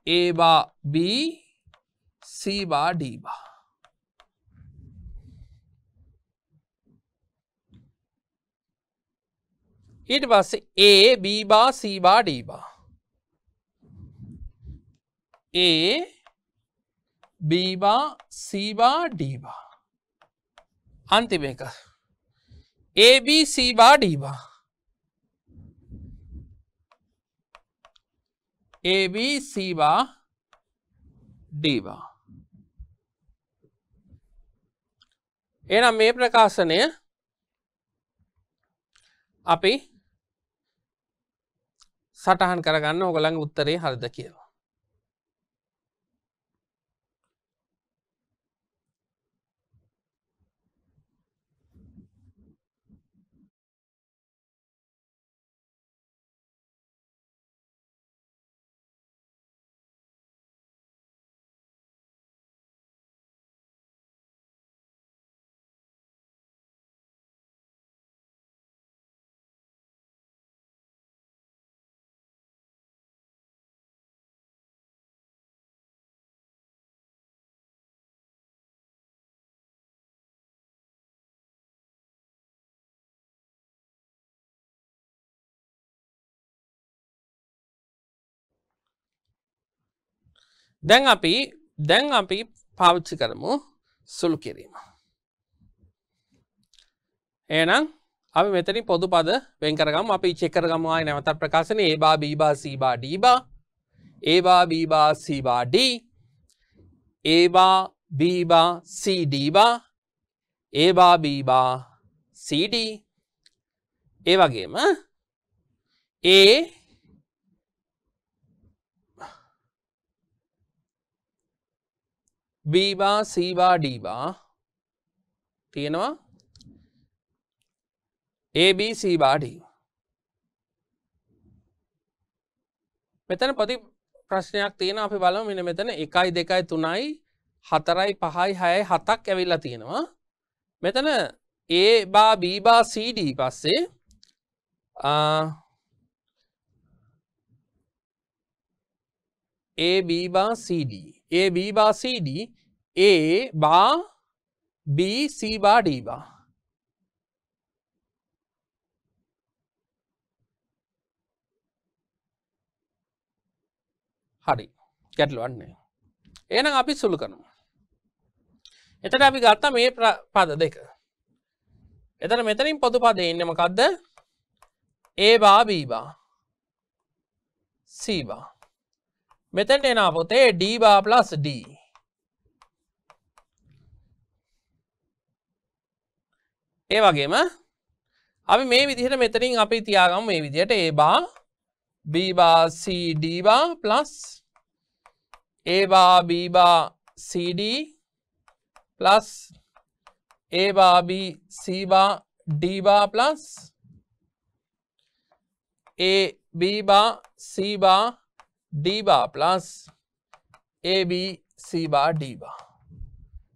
ए बा बी सी बा डी बा इट बस ए बी बा सी बा डी बा ए बी बा सी बा डी बा अंतिम एक ए बी सी बा डी बा AB C bar D bar එහෙනම් මේ ප්‍රකාශනය අපි සටහන් කරගන්න ඕගොල්ලන්ගේ උත්තරේ හරිද කියලා දැන් අපි දැන් අපි පාවිච්චි කරමු සුළු කිරීම. ඒනම් අපි මෙතනි පොදු පද වෙන්කරගම් අපි චෙකරගමවායි නැවත ප්‍රකාශන ඒබා බීබා සීබා ඩීබා ඒබා බීබා සීබා ඩී ඒබා බීබා සීඩීබා ඒබා බීබා සීඩී ඒ වගේම ඒ බීබා සීවා ඩීබා තියෙනවා ABC බාඩී මෙතන පොති ප්‍රශ්නයක් තියෙන අපි බලම මෙන මෙතන එකයි දෙකයි තුනයි හතරයි පහයි හයයි හතක් ඇවිල්ලා තියෙනවා මෙතන ඒ බා බීබා CD පස්සේ ඒ බීබා CD A B bar C D A bar B C bar D bar. හරි ගැටලුවන්නේ. එනම් අපි සුළු කරනවා. එතට අපි ගත්තා මේ පද දෙක. එතට මෙතනින් පොතු පද ඉන්නමකක්ද ඒ බා බීබා සීබා මෙතැන්ට එනා පොතේ ඩ බා පලස් ඩ ඒ වගේම අපි මේ විදිහට මෙතරින් අපි තියාගම් මේ විදියට ඒ බා බීබාCD බා පලස් ඒබා බීබාCD පලස් ඒබාBCබා ඩීබා පලස් ඒ බීබා සීබා d bar plus ab c bar d bar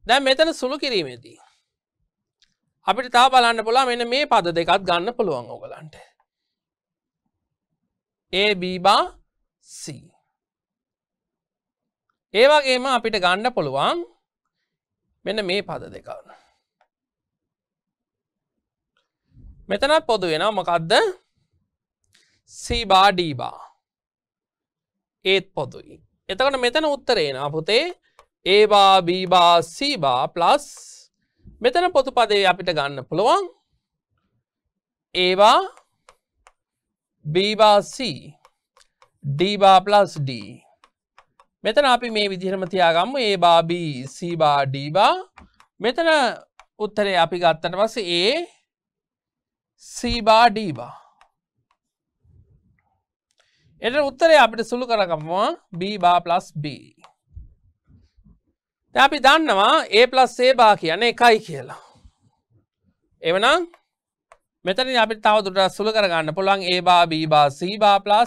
දැ මෙතන සුළු කිරීමේදී අපිට තා බලන්න පුලා මෙන්න මේ පද දෙකත් ගන්න පුළුවන් ඕගලන්ට ab bar c ඒවාගේම අපිට ගණ්ඩ පුළුවන් මෙන්න මේ පද දෙකවන්න. මෙතනත් පොදු වෙන මොකක්ද සීබාඩීබා ඒත් පොතුයි. එතකට මෙතන උත්තරේන පුතේ ඒවා බීබා සීබා ප්ලස් මෙතන පොතු පදේ අපිට ගන්න පුළුවන් ඒවා බීබාසී ඩීබා ප්ලස් ඩ මෙතන අපි මේ විදිහරම තියාගම්ම ඒ බාබී සීබා ඩීබා මෙතන උත්තරේ අපි ගත්තට පස ඒ සීබා ඩීබා එට උත්තරය අපිට සුළු කරගමවා B බා B අපි දන්නවා A සේ බා කියන එකයි කියලා එවනම් මෙතන අපි තවදුට සුළ කරගන්න පුළන් ඒ බා B බා C බා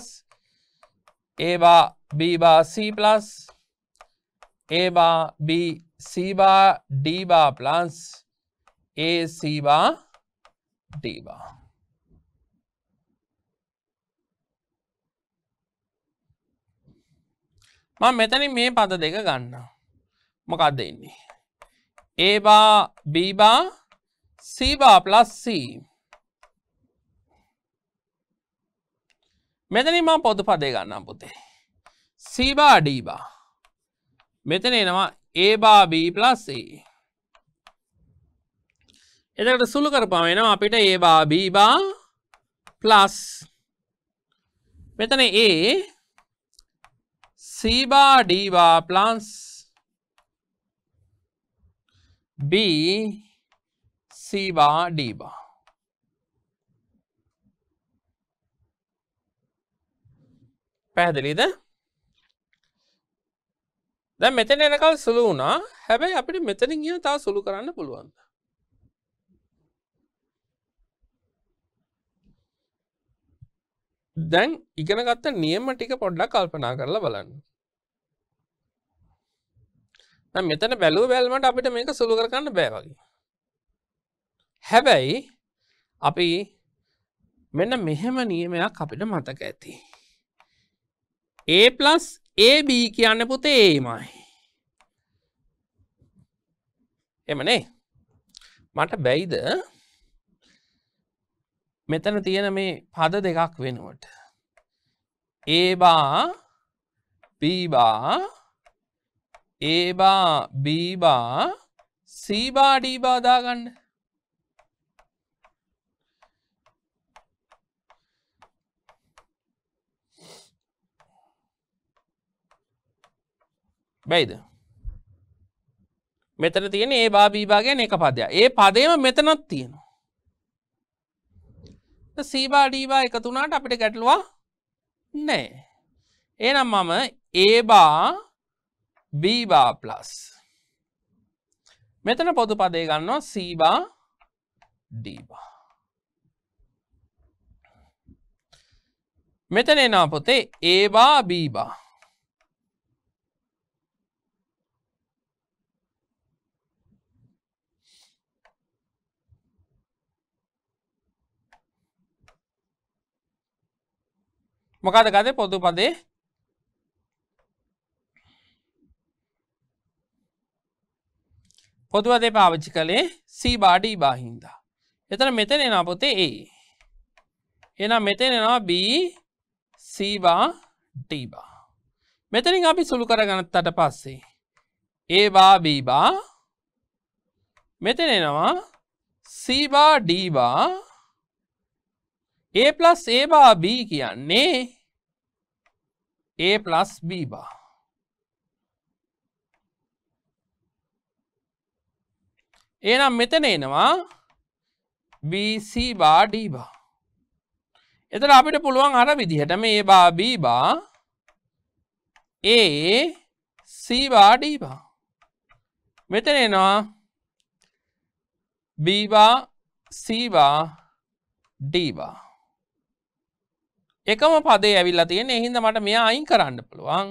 ඒ බා B බා C ඒ බා B C බා D බා AC බා D බා ම මෙතනින් මේ පද දෙක ගන්න මොකක්ද ඉන්නේ ඒබා බීබා සීබා පලස්C මෙතනින් මං පොදු පදේ ගන්නම් පුතේ සීබා ඩීබා මෙතන එනවා ඒබා බීපලස්සේ එතකට සුළු කරපම වෙනවා අපිට ඒබා බීබා ප්ලස් මෙතන ඒ Ciba diva plants B Ciba diva. පැහැදිලිද දැ මෙතන එනකල් සුළු වුණා හැබැයි අපිට මෙතනින් ගිය තා සුළු කරන්න පුළුවන්ද දැන් ඉගෙනගත්ත නියම ටික පොඩ්ඩක් කල්පනා කරලා බලන්න නම් මෙතන බැලුව බැලමට අපිට මේක සුළු කරගන්න බෑ වගේ. හැබැයි අපි මෙන්න මෙහෙම නියමයක් අපිට මතක ඇති. A+ AB කියන්න පුතේ ඒමයි. එමනේ මට බැයිද මෙතන තියෙන මේ පද දෙකක් වෙනුවට. ඒබා පීබා ඒබා බීබා සීබාඩීබාදාගන්න බැයිද මෙතන තියෙන ඒ බාබීබා ගැන එක පදයක් ඒ පදේම මෙතනත් තියෙනවා සීබාඩීබා එකතුනාට අපිට ගැටලුවා නෑ ඒනම් මම ඒබා බීබා පලස් මෙතන පොතු පදේ ගන්නවා සීබා ඩීබා මෙතන එනා පොතේ ඒබා බීබා මොකද ගත පොතු පදේ පොතුවතේ පාවිච්චි කළේ සීබාඩ බාහින්දා. එතන මෙතන එනා පොතේ ඒ. එනම් මෙතන එනවා B සීබා ටීබා. මෙතනින් අපි සුළු කරගනත්තට පස්සේ. ඒබා බීබා මෙතන එනවා සීබා ඩීබා ඒ ඒබා B කියන්නේ ඒ බීබා. ඒනම් මෙතන එනවා BC බාඩීබා එතට අපිට පුළුවන් අර විදිහට මේ බාබීබා ඒ සීබාඩීබා මෙතන එනවා බීබා සීබා ඩීබා එකම පදේ ඇවිල්ලා තියෙන එහින්ද මට මෙයා අයින් කරන්න පුළුවන්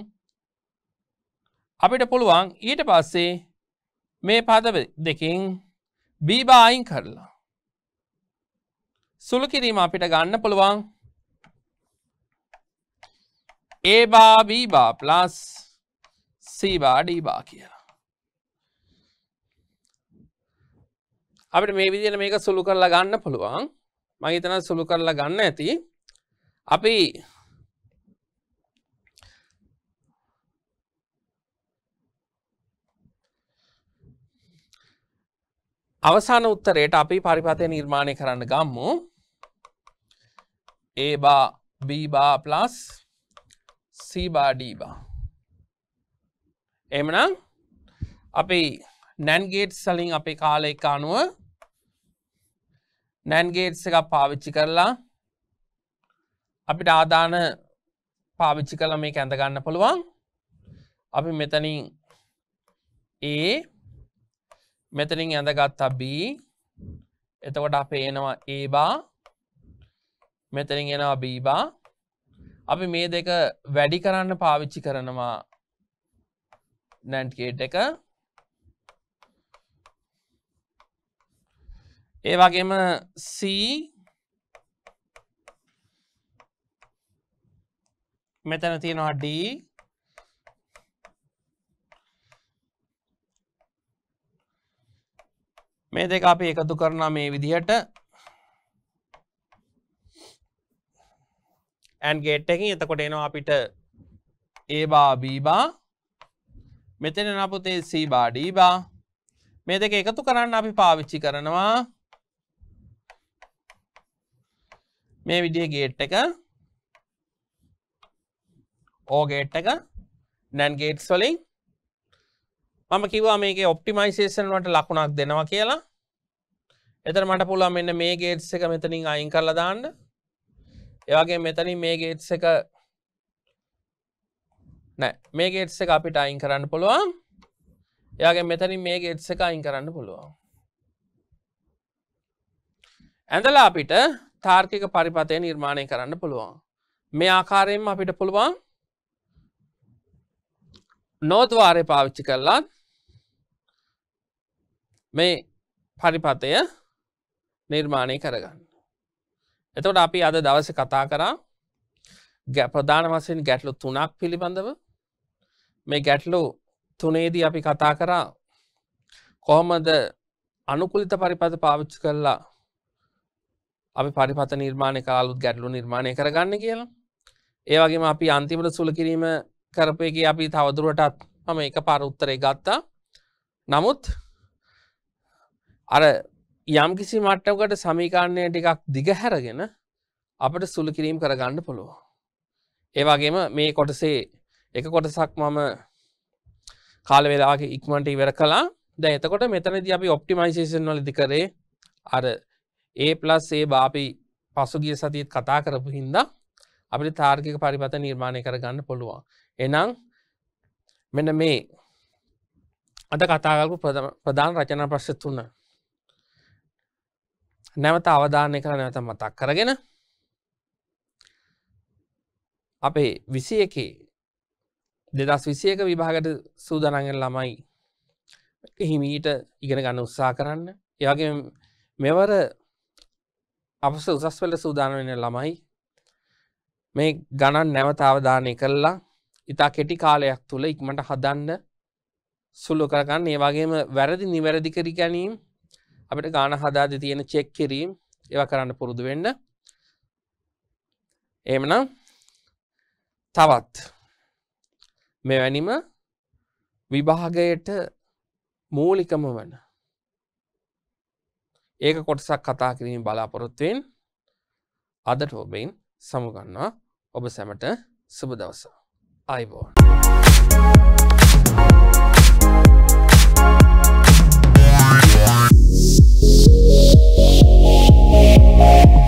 අපිට පුළුවන් ඊට පස්සේ මේ පද දෙකින් බීබායින් කරලා. සුළු කිරීම අපිට ගන්න පුළුවන් ඒබා බීබා ප්ලස් සීබාඩීබා කියලා. අපට මේ විදින මේක සුළු කරලා ගන්න පුළුවන් මහිතන සුළු කරලා ගන්න ඇති අපි අවසාන උත්තරයට අපි පරිපතය නිර්මාණය කරන්න ගම්මු ඒ බා බීබා පලස් සීබාඩීබා එමනම් අපි නැන්ගේට් සලින් අපේ කාල එක අනුව නැන්ගේට්ස එකක් පාවිච්චි කරලා අපිට ආදාන පාවිච්චි කළ මේ ඇඳගන්න පුළුවන් අපි මෙතනින් ඒ මෙතනින් ඇඳගත් අබී එතකොට අපේ එනවා ඒබා මෙතරින් එනවා බීබා අපි මේ දෙක වැඩි කරන්න පාවිච්චි කරනවා නැන්ට්ගේට් එක ඒ වගේම C මෙතන තියෙනවා D මේ දෙක අපි එකතු කරන මේ විදිහට ඇන්ගේට් එකින් එතකොට එනවා අපිට ඒබා බීබා මෙතන නපුතේ සීබාඩීබා මේ දෙක එකතු කරන්න අපි පාවිච්චි කරනවා මේ විදිිය ගේට් එක ඕගේට් එක නැන්ගේට්ස් වලින් මම කිවා මේක ඔප්ටිමයිසේෂන් වට ලකුණක් දෙනවා කියලා එතර මට පුළුවන් මෙන්න මේ ගේට්ස එක මෙතනින් අයින් කරලා දාන්න ඒවගේ මෙතනින් මේ ගේට්ස එක නෑ මේ ගේට්ස එක අපිට අයින් කරන්න පුළුවන් එයාගේ මෙතනින් මේ ගේට්ස එක අයින් කරන්න පුළුවන් ඇඳලා අපිට තාර්කික පරිපතය නිර්මාණය කරන්න පුළුවන් මේ ආකාරයෙන්ම අපිට පුළුවන් නෝත්වාරය පාවිච්චි කරලාත් මේ පරිපතය නිර්මාණය කරගන්න. එතකොට අපි අද දවස කතා කරා ප්‍රධාන වසයෙන් ගැටලු තුනක් පිළිබඳව මේ ගැටලු තුනේදී අපි කතා කරා කොහොමද අනුකුලිත පරිපත පාවිච්චි කරලා අපි පරිපත නිර්මාණය කාලුත් ගැටලු නිර්මාණය කරගන්න කියලා ඒවගේම අපි අන්තිමට සුළ කිරීම කරපයගේ අපි තවදුරටත් මම එක පාර උත්තරේ ගත්තා නමුත් අර යම්කිසි මට්ටවකට සමීකාරණය ටිකක් දිගහැරගෙන අපට සුළු කිරීම් කරගන්න පුළුව. ඒවාගේම මේ කොටසේ එක කොටසක් මම කාල වෙලාගේ ඉක්මට ඉවර කලා දැ එතකොට මෙතනද අපි ඔප්ටිමයිසේෂන් වලදි කරේ අර ඒ පලස් ඒ බාපි පසුගිය සතිත් කතා කරපු හින්දා අපි තාර්ගික පරිපත නිර්මාණය කරගන්න පුළුවන් එනම් මෙන මේ අද කතාගල්පු ප්‍රධාන රචනා ප්‍රශ්තුන්න නැවත අවධානය කළ නැවත මතක් කරගෙන අපේ විසි එකේ දෙදස් විසියක විභාගට සූදනගෙන් ළමයි හිමීට ඉගෙන ගන්න උත්සා කරන්න එයාගේ මෙවර අපස උසස් වල සූදාන වෙන ළමයි මේ ගණන් නැවත අවධානය කල්ලා ඉතා කෙටි කාලයක් තුළ ඉක්මට හදන්න සුල්ලු කරගන්න ඒවාගේම වැරදි නිවැරදිකරි ගැනීම් අපට ගාන හදාද තියෙන චෙක් කිරීම් ඒව කරන්න පුරුදු වෙන්න එමනම් තවත් මෙවැනිම විභාගයට මූලිකම වන ඒක කොටසක් කතා කිරීම බලාපොරොත්තුවෙන් අදට ඔබයින් සමුගන්නවා ඔබ සැමට සුබ දවස අයිබෝන්. Thank you.